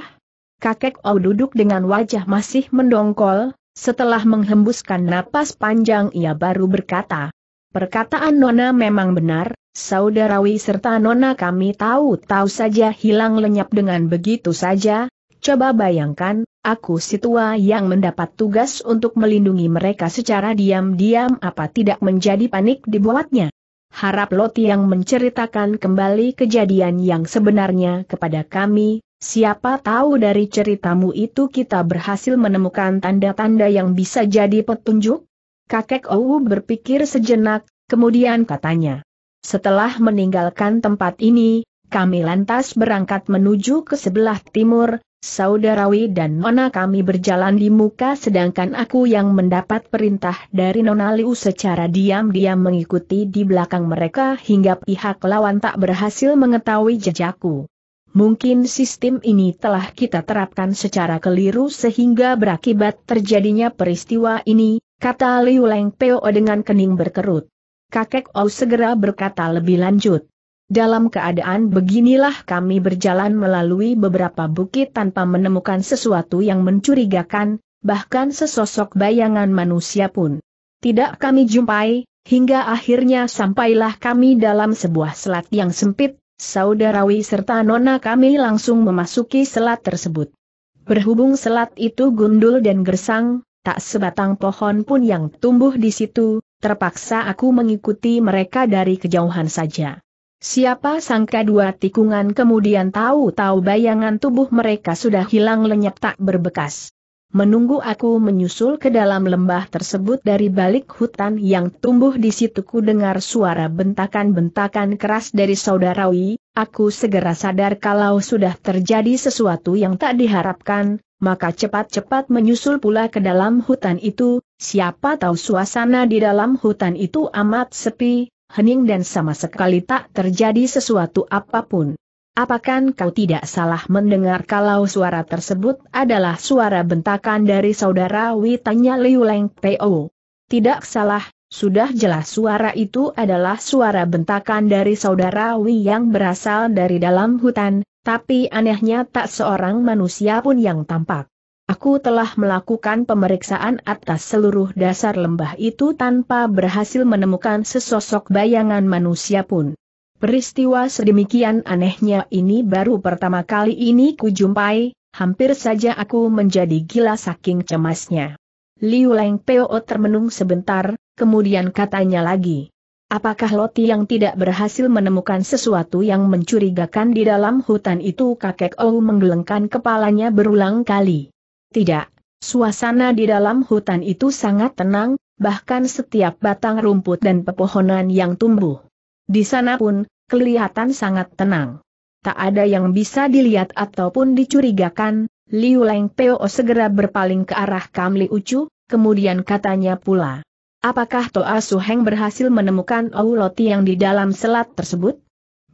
Kakek O duduk dengan wajah masih mendongkol, setelah menghembuskan napas panjang ia baru berkata. Perkataan Nona memang benar, saudara Wei serta Nona kami tahu-tahu saja hilang lenyap dengan begitu saja, coba bayangkan, Aku si tua yang mendapat tugas untuk melindungi mereka secara diam-diam apa tidak menjadi panik dibuatnya. Harap Loti yang menceritakan kembali kejadian yang sebenarnya kepada kami, siapa tahu dari ceritamu itu kita berhasil menemukan tanda-tanda yang bisa jadi petunjuk? Kakek Owu berpikir sejenak, kemudian katanya. Setelah meninggalkan tempat ini, kami lantas berangkat menuju ke sebelah timur, saudarawi dan nona kami berjalan di muka sedangkan aku yang mendapat perintah dari nona Liu secara diam-diam mengikuti di belakang mereka hingga pihak lawan tak berhasil mengetahui jejakku. Mungkin sistem ini telah kita terapkan secara keliru sehingga berakibat terjadinya peristiwa ini, kata Liu Leng Peo dengan kening berkerut. Kakek Ou segera berkata lebih lanjut. Dalam keadaan beginilah kami berjalan melalui beberapa bukit tanpa menemukan sesuatu yang mencurigakan, bahkan sesosok bayangan manusia pun. Tidak kami jumpai, hingga akhirnya sampailah kami dalam sebuah selat yang sempit, saudarawi serta nona kami langsung memasuki selat tersebut. Berhubung selat itu gundul dan gersang, tak sebatang pohon pun yang tumbuh di situ, terpaksa aku mengikuti mereka dari kejauhan saja. Siapa sangka dua tikungan kemudian tahu-tahu bayangan tubuh mereka sudah hilang lenyap tak berbekas. Menunggu aku menyusul ke dalam lembah tersebut dari balik hutan yang tumbuh di situ ku dengar suara bentakan-bentakan keras dari saudarawi, aku segera sadar kalau sudah terjadi sesuatu yang tak diharapkan, maka cepat-cepat menyusul pula ke dalam hutan itu, siapa tahu suasana di dalam hutan itu amat sepi, hening dan sama sekali tak terjadi sesuatu apapun. Apakah kau tidak salah mendengar kalau suara tersebut adalah suara bentakan dari saudara Witanya tanya Liu Leng Po? Tidak salah, sudah jelas suara itu adalah suara bentakan dari saudara Wi yang berasal dari dalam hutan, tapi anehnya tak seorang manusia pun yang tampak. Aku telah melakukan pemeriksaan atas seluruh dasar lembah itu tanpa berhasil menemukan sesosok bayangan manusia pun. Peristiwa sedemikian anehnya ini baru pertama kali ini kujumpai, hampir saja aku menjadi gila saking cemasnya. Liu Leng Peo termenung sebentar, kemudian katanya lagi. Apakah Loti yang tidak berhasil menemukan sesuatu yang mencurigakan di dalam hutan itu kakek Ou menggelengkan kepalanya berulang kali. Tidak, suasana di dalam hutan itu sangat tenang, bahkan setiap batang rumput dan pepohonan yang tumbuh. Di sana pun, kelihatan sangat tenang. Tak ada yang bisa dilihat ataupun dicurigakan, Liu Leng Peo segera berpaling ke arah Kam Li Ucu, kemudian katanya pula. Apakah Toa Su Heng berhasil menemukan Auloti yang di dalam selat tersebut?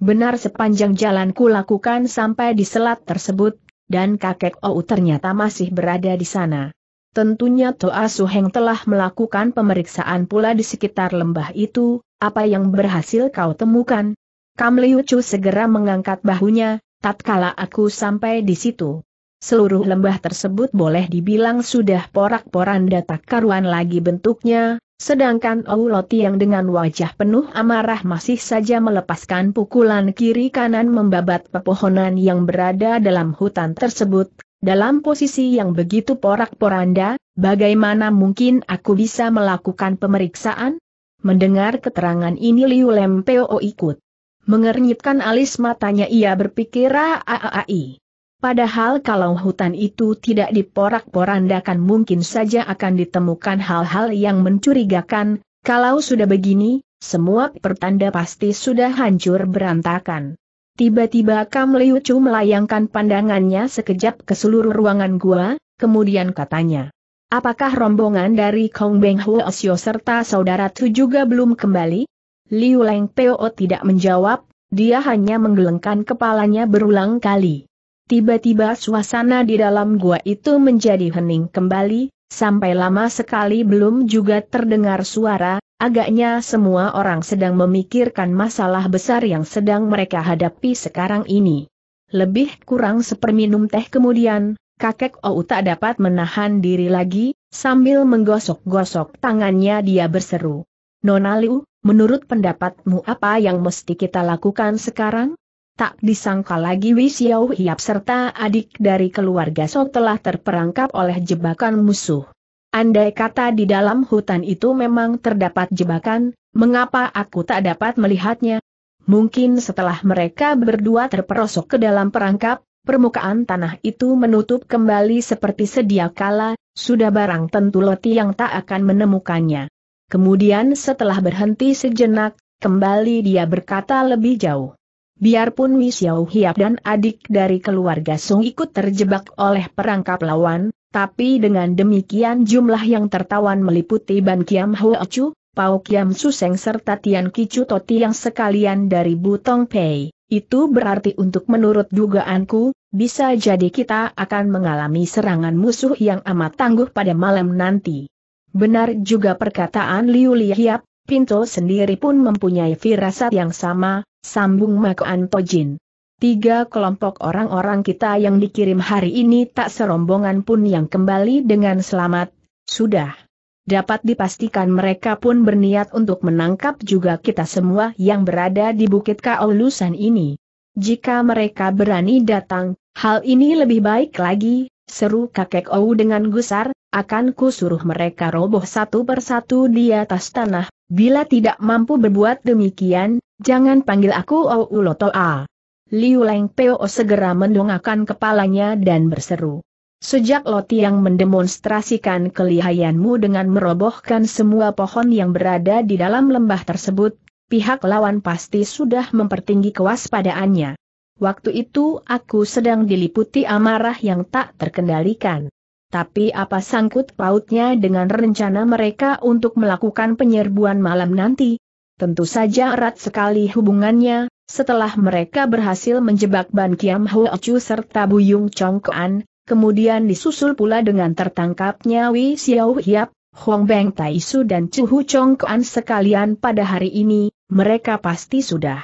Benar sepanjang jalan kulakukan sampai di selat tersebut, dan kakek Ou ternyata masih berada di sana. Tentunya Toa Suheng telah melakukan pemeriksaan pula di sekitar lembah itu, apa yang berhasil kau temukan? Kam Liu Chu segera mengangkat bahunya, tatkala aku sampai di situ. Seluruh lembah tersebut boleh dibilang sudah porak-poranda tak karuan lagi bentuknya, Sedangkan Ouloti yang dengan wajah penuh amarah masih saja melepaskan pukulan kiri kanan membabat pepohonan yang berada dalam hutan tersebut, dalam posisi yang begitu porak-poranda, bagaimana mungkin aku bisa melakukan pemeriksaan? Mendengar keterangan ini Liu Lempeo ikut. Mengernyitkan alis matanya ia berpikir aaai. Padahal kalau hutan itu tidak diporak-porandakan mungkin saja akan ditemukan hal-hal yang mencurigakan, kalau sudah begini, semua pertanda pasti sudah hancur berantakan. Tiba-tiba Kam Liu Chu melayangkan pandangannya sekejap ke seluruh ruangan gua, kemudian katanya. Apakah rombongan dari Kong Beng Huo Sio serta saudara Tu juga belum kembali? Liu Leng Peo tidak menjawab, dia hanya menggelengkan kepalanya berulang kali. Tiba-tiba suasana di dalam gua itu menjadi hening kembali, sampai lama sekali belum juga terdengar suara, agaknya semua orang sedang memikirkan masalah besar yang sedang mereka hadapi sekarang ini. Lebih kurang seperminum teh kemudian, kakek Ou tak dapat menahan diri lagi, sambil menggosok-gosok tangannya dia berseru. Nona Liu, menurut pendapatmu apa yang mesti kita lakukan sekarang? tak disangka lagi Wei Hiap serta adik dari keluarga Sok telah terperangkap oleh jebakan musuh. Andai kata di dalam hutan itu memang terdapat jebakan, mengapa aku tak dapat melihatnya? Mungkin setelah mereka berdua terperosok ke dalam perangkap, permukaan tanah itu menutup kembali seperti sedia kala, sudah barang tentu Loti yang tak akan menemukannya. Kemudian setelah berhenti sejenak, kembali dia berkata lebih jauh. Biarpun Wisiau Hiap dan adik dari keluarga Sung ikut terjebak oleh perangkap lawan, tapi dengan demikian jumlah yang tertawan meliputi Ban Kiam Ho Chu, Pau Kiam Suseng serta Tian Kicu Toti yang sekalian dari Butong Pei. Itu berarti untuk menurut dugaanku, bisa jadi kita akan mengalami serangan musuh yang amat tangguh pada malam nanti. Benar juga perkataan Liu Li Hiap, Pinto sendiri pun mempunyai firasat yang sama, Sambung Mak Antojin. Tiga kelompok orang-orang kita yang dikirim hari ini tak serombongan pun yang kembali dengan selamat, sudah. Dapat dipastikan mereka pun berniat untuk menangkap juga kita semua yang berada di Bukit Kaolusan ini. Jika mereka berani datang, hal ini lebih baik lagi, seru kakek Ou dengan gusar, akan ku suruh mereka roboh satu persatu di atas tanah, bila tidak mampu berbuat demikian, jangan panggil aku Ou lotoa A. Liu Leng Peo segera mendongakkan kepalanya dan berseru. Sejak Loti yang mendemonstrasikan kelihayanmu dengan merobohkan semua pohon yang berada di dalam lembah tersebut, pihak lawan pasti sudah mempertinggi kewaspadaannya. Waktu itu aku sedang diliputi amarah yang tak terkendalikan. Tapi apa sangkut pautnya dengan rencana mereka untuk melakukan penyerbuan malam nanti? Tentu saja erat sekali hubungannya, setelah mereka berhasil menjebak Ban Kiam Hoa Chu serta Buyung Chong Kuan, kemudian disusul pula dengan tertangkapnya Wei Xiao Hiap, Hong Beng Su dan Chu Hu Chong Kuan sekalian pada hari ini, mereka pasti sudah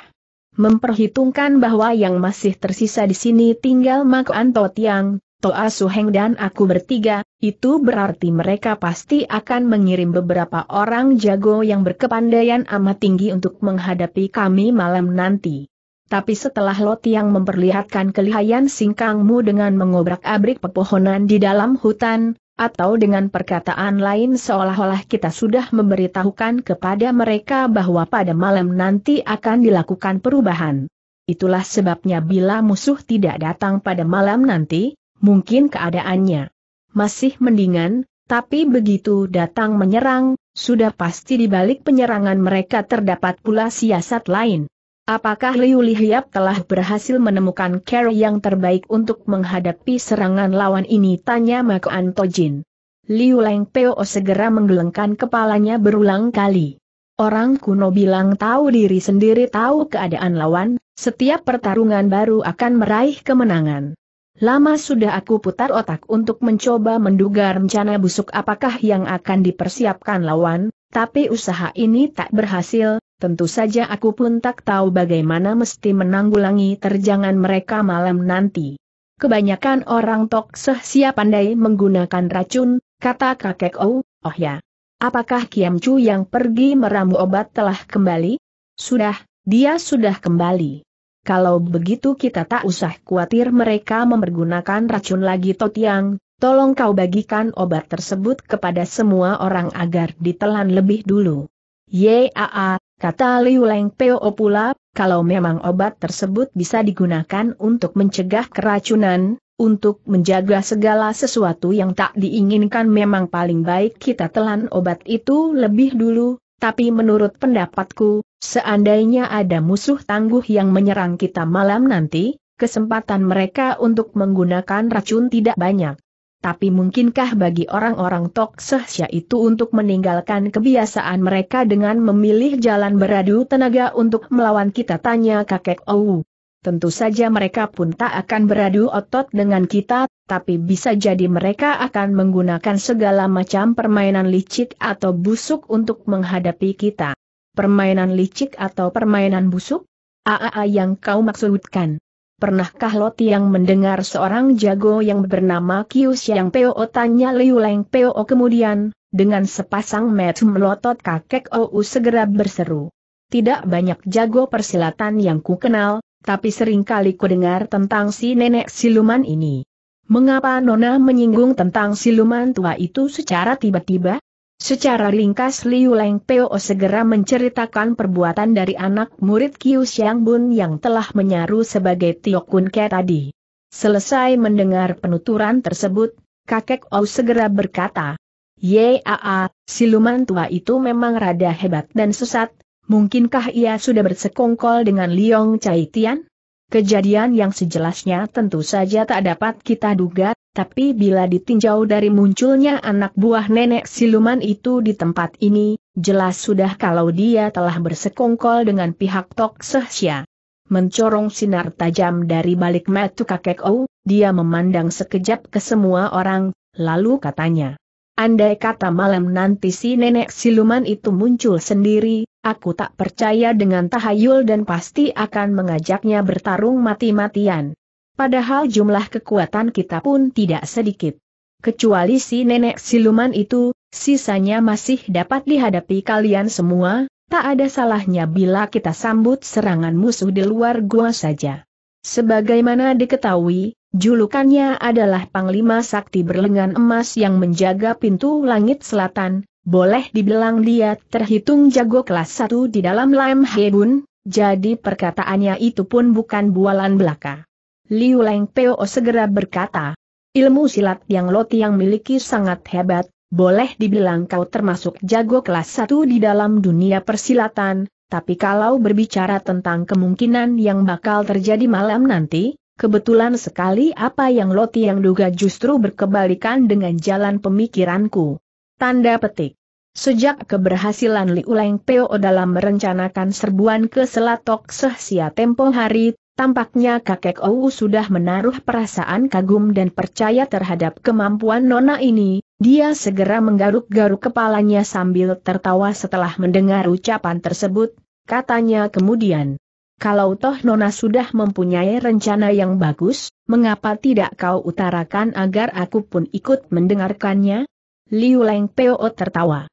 memperhitungkan bahwa yang masih tersisa di sini tinggal Mak Anto Tiang, Toa ah Suheng dan aku bertiga, itu berarti mereka pasti akan mengirim beberapa orang jago yang berkepandaian amat tinggi untuk menghadapi kami malam nanti. Tapi setelah Lot yang memperlihatkan kelihayan singkangmu dengan mengobrak-abrik pepohonan di dalam hutan, atau dengan perkataan lain seolah-olah kita sudah memberitahukan kepada mereka bahwa pada malam nanti akan dilakukan perubahan. Itulah sebabnya bila musuh tidak datang pada malam nanti, mungkin keadaannya masih mendingan, tapi begitu datang menyerang, sudah pasti di balik penyerangan mereka terdapat pula siasat lain. Apakah Liu Lihiap telah berhasil menemukan cara yang terbaik untuk menghadapi serangan lawan ini? Tanya Mako Antojin. Liu Leng Peo segera menggelengkan kepalanya berulang kali. Orang kuno bilang tahu diri sendiri tahu keadaan lawan, setiap pertarungan baru akan meraih kemenangan. Lama sudah aku putar otak untuk mencoba menduga rencana busuk apakah yang akan dipersiapkan lawan, tapi usaha ini tak berhasil, Tentu saja aku pun tak tahu bagaimana mesti menanggulangi terjangan mereka malam nanti. Kebanyakan orang Tok Seh siap pandai menggunakan racun, kata kakek Oh, oh ya. Apakah Kiam Chu yang pergi meramu obat telah kembali? Sudah, dia sudah kembali. Kalau begitu kita tak usah khawatir mereka memergunakan racun lagi Totiang, tolong kau bagikan obat tersebut kepada semua orang agar ditelan lebih dulu. Yaa, Kata Liu Leng Peo pula, kalau memang obat tersebut bisa digunakan untuk mencegah keracunan, untuk menjaga segala sesuatu yang tak diinginkan memang paling baik kita telan obat itu lebih dulu, tapi menurut pendapatku, seandainya ada musuh tangguh yang menyerang kita malam nanti, kesempatan mereka untuk menggunakan racun tidak banyak tapi mungkinkah bagi orang-orang Tok yaitu itu untuk meninggalkan kebiasaan mereka dengan memilih jalan beradu tenaga untuk melawan kita tanya kakek Ou. Tentu saja mereka pun tak akan beradu otot dengan kita, tapi bisa jadi mereka akan menggunakan segala macam permainan licik atau busuk untuk menghadapi kita. Permainan licik atau permainan busuk? Aa yang kau maksudkan. Pernahkah Lo yang mendengar seorang jago yang bernama Kiu Siang Peo tanya Liu Leng Peo kemudian, dengan sepasang mata melotot kakek Ou segera berseru. Tidak banyak jago persilatan yang ku kenal, tapi seringkali ku dengar tentang si nenek siluman ini. Mengapa Nona menyinggung tentang siluman tua itu secara tiba-tiba? Secara ringkas Liu Leng Peo segera menceritakan perbuatan dari anak murid Kiu Xiang Bun yang telah menyaru sebagai Tio Kun Ke tadi. Selesai mendengar penuturan tersebut, kakek Ou segera berkata, Yaa, siluman tua itu memang rada hebat dan sesat, mungkinkah ia sudah bersekongkol dengan Liong Chai Tian? Kejadian yang sejelasnya tentu saja tak dapat kita duga, tapi bila ditinjau dari munculnya anak buah nenek siluman itu di tempat ini, jelas sudah kalau dia telah bersekongkol dengan pihak Tok Sehsia. Mencorong sinar tajam dari balik metu kakek O, dia memandang sekejap ke semua orang, lalu katanya. Andai kata malam nanti si nenek siluman itu muncul sendiri, Aku tak percaya dengan tahayul dan pasti akan mengajaknya bertarung mati-matian. Padahal jumlah kekuatan kita pun tidak sedikit. Kecuali si nenek siluman itu, sisanya masih dapat dihadapi kalian semua, tak ada salahnya bila kita sambut serangan musuh di luar gua saja. Sebagaimana diketahui, julukannya adalah Panglima Sakti Berlengan Emas yang menjaga pintu langit selatan, boleh dibilang dia terhitung jago kelas 1 di dalam Lam Hebun, jadi perkataannya itu pun bukan bualan belaka. Liu Leng Peo segera berkata, ilmu silat yang Loti yang miliki sangat hebat, boleh dibilang kau termasuk jago kelas 1 di dalam dunia persilatan, tapi kalau berbicara tentang kemungkinan yang bakal terjadi malam nanti, Kebetulan sekali apa yang Loti yang duga justru berkebalikan dengan jalan pemikiranku. Tanda petik. Sejak keberhasilan Li Uleng Peo dalam merencanakan serbuan ke Selatok Sehsia tempo hari, tampaknya kakek Ou sudah menaruh perasaan kagum dan percaya terhadap kemampuan nona ini, dia segera menggaruk-garuk kepalanya sambil tertawa setelah mendengar ucapan tersebut, katanya kemudian. Kalau toh Nona sudah mempunyai rencana yang bagus, mengapa tidak kau utarakan agar aku pun ikut mendengarkannya? Liu Leng Peo tertawa.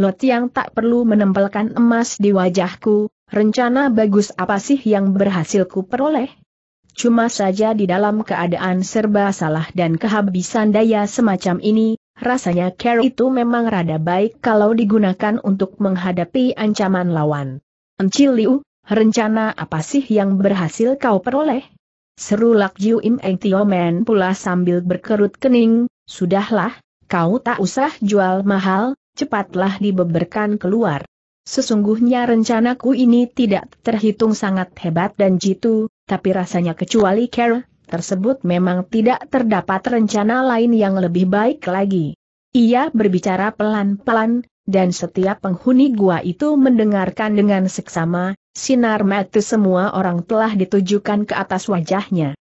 Lot yang tak perlu menempelkan emas di wajahku, rencana bagus apa sih yang berhasil ku peroleh? Cuma saja di dalam keadaan serba salah dan kehabisan daya semacam ini, rasanya Carol itu memang rada baik kalau digunakan untuk menghadapi ancaman lawan. Encil Liu, rencana apa sih yang berhasil kau peroleh? Seru Lak Jiu Im Eng Tio pula sambil berkerut kening, sudahlah, kau tak usah jual mahal, cepatlah dibeberkan keluar. Sesungguhnya rencanaku ini tidak terhitung sangat hebat dan jitu, tapi rasanya kecuali care, tersebut memang tidak terdapat rencana lain yang lebih baik lagi. Ia berbicara pelan-pelan, dan setiap penghuni gua itu mendengarkan dengan seksama, sinar mata semua orang telah ditujukan ke atas wajahnya.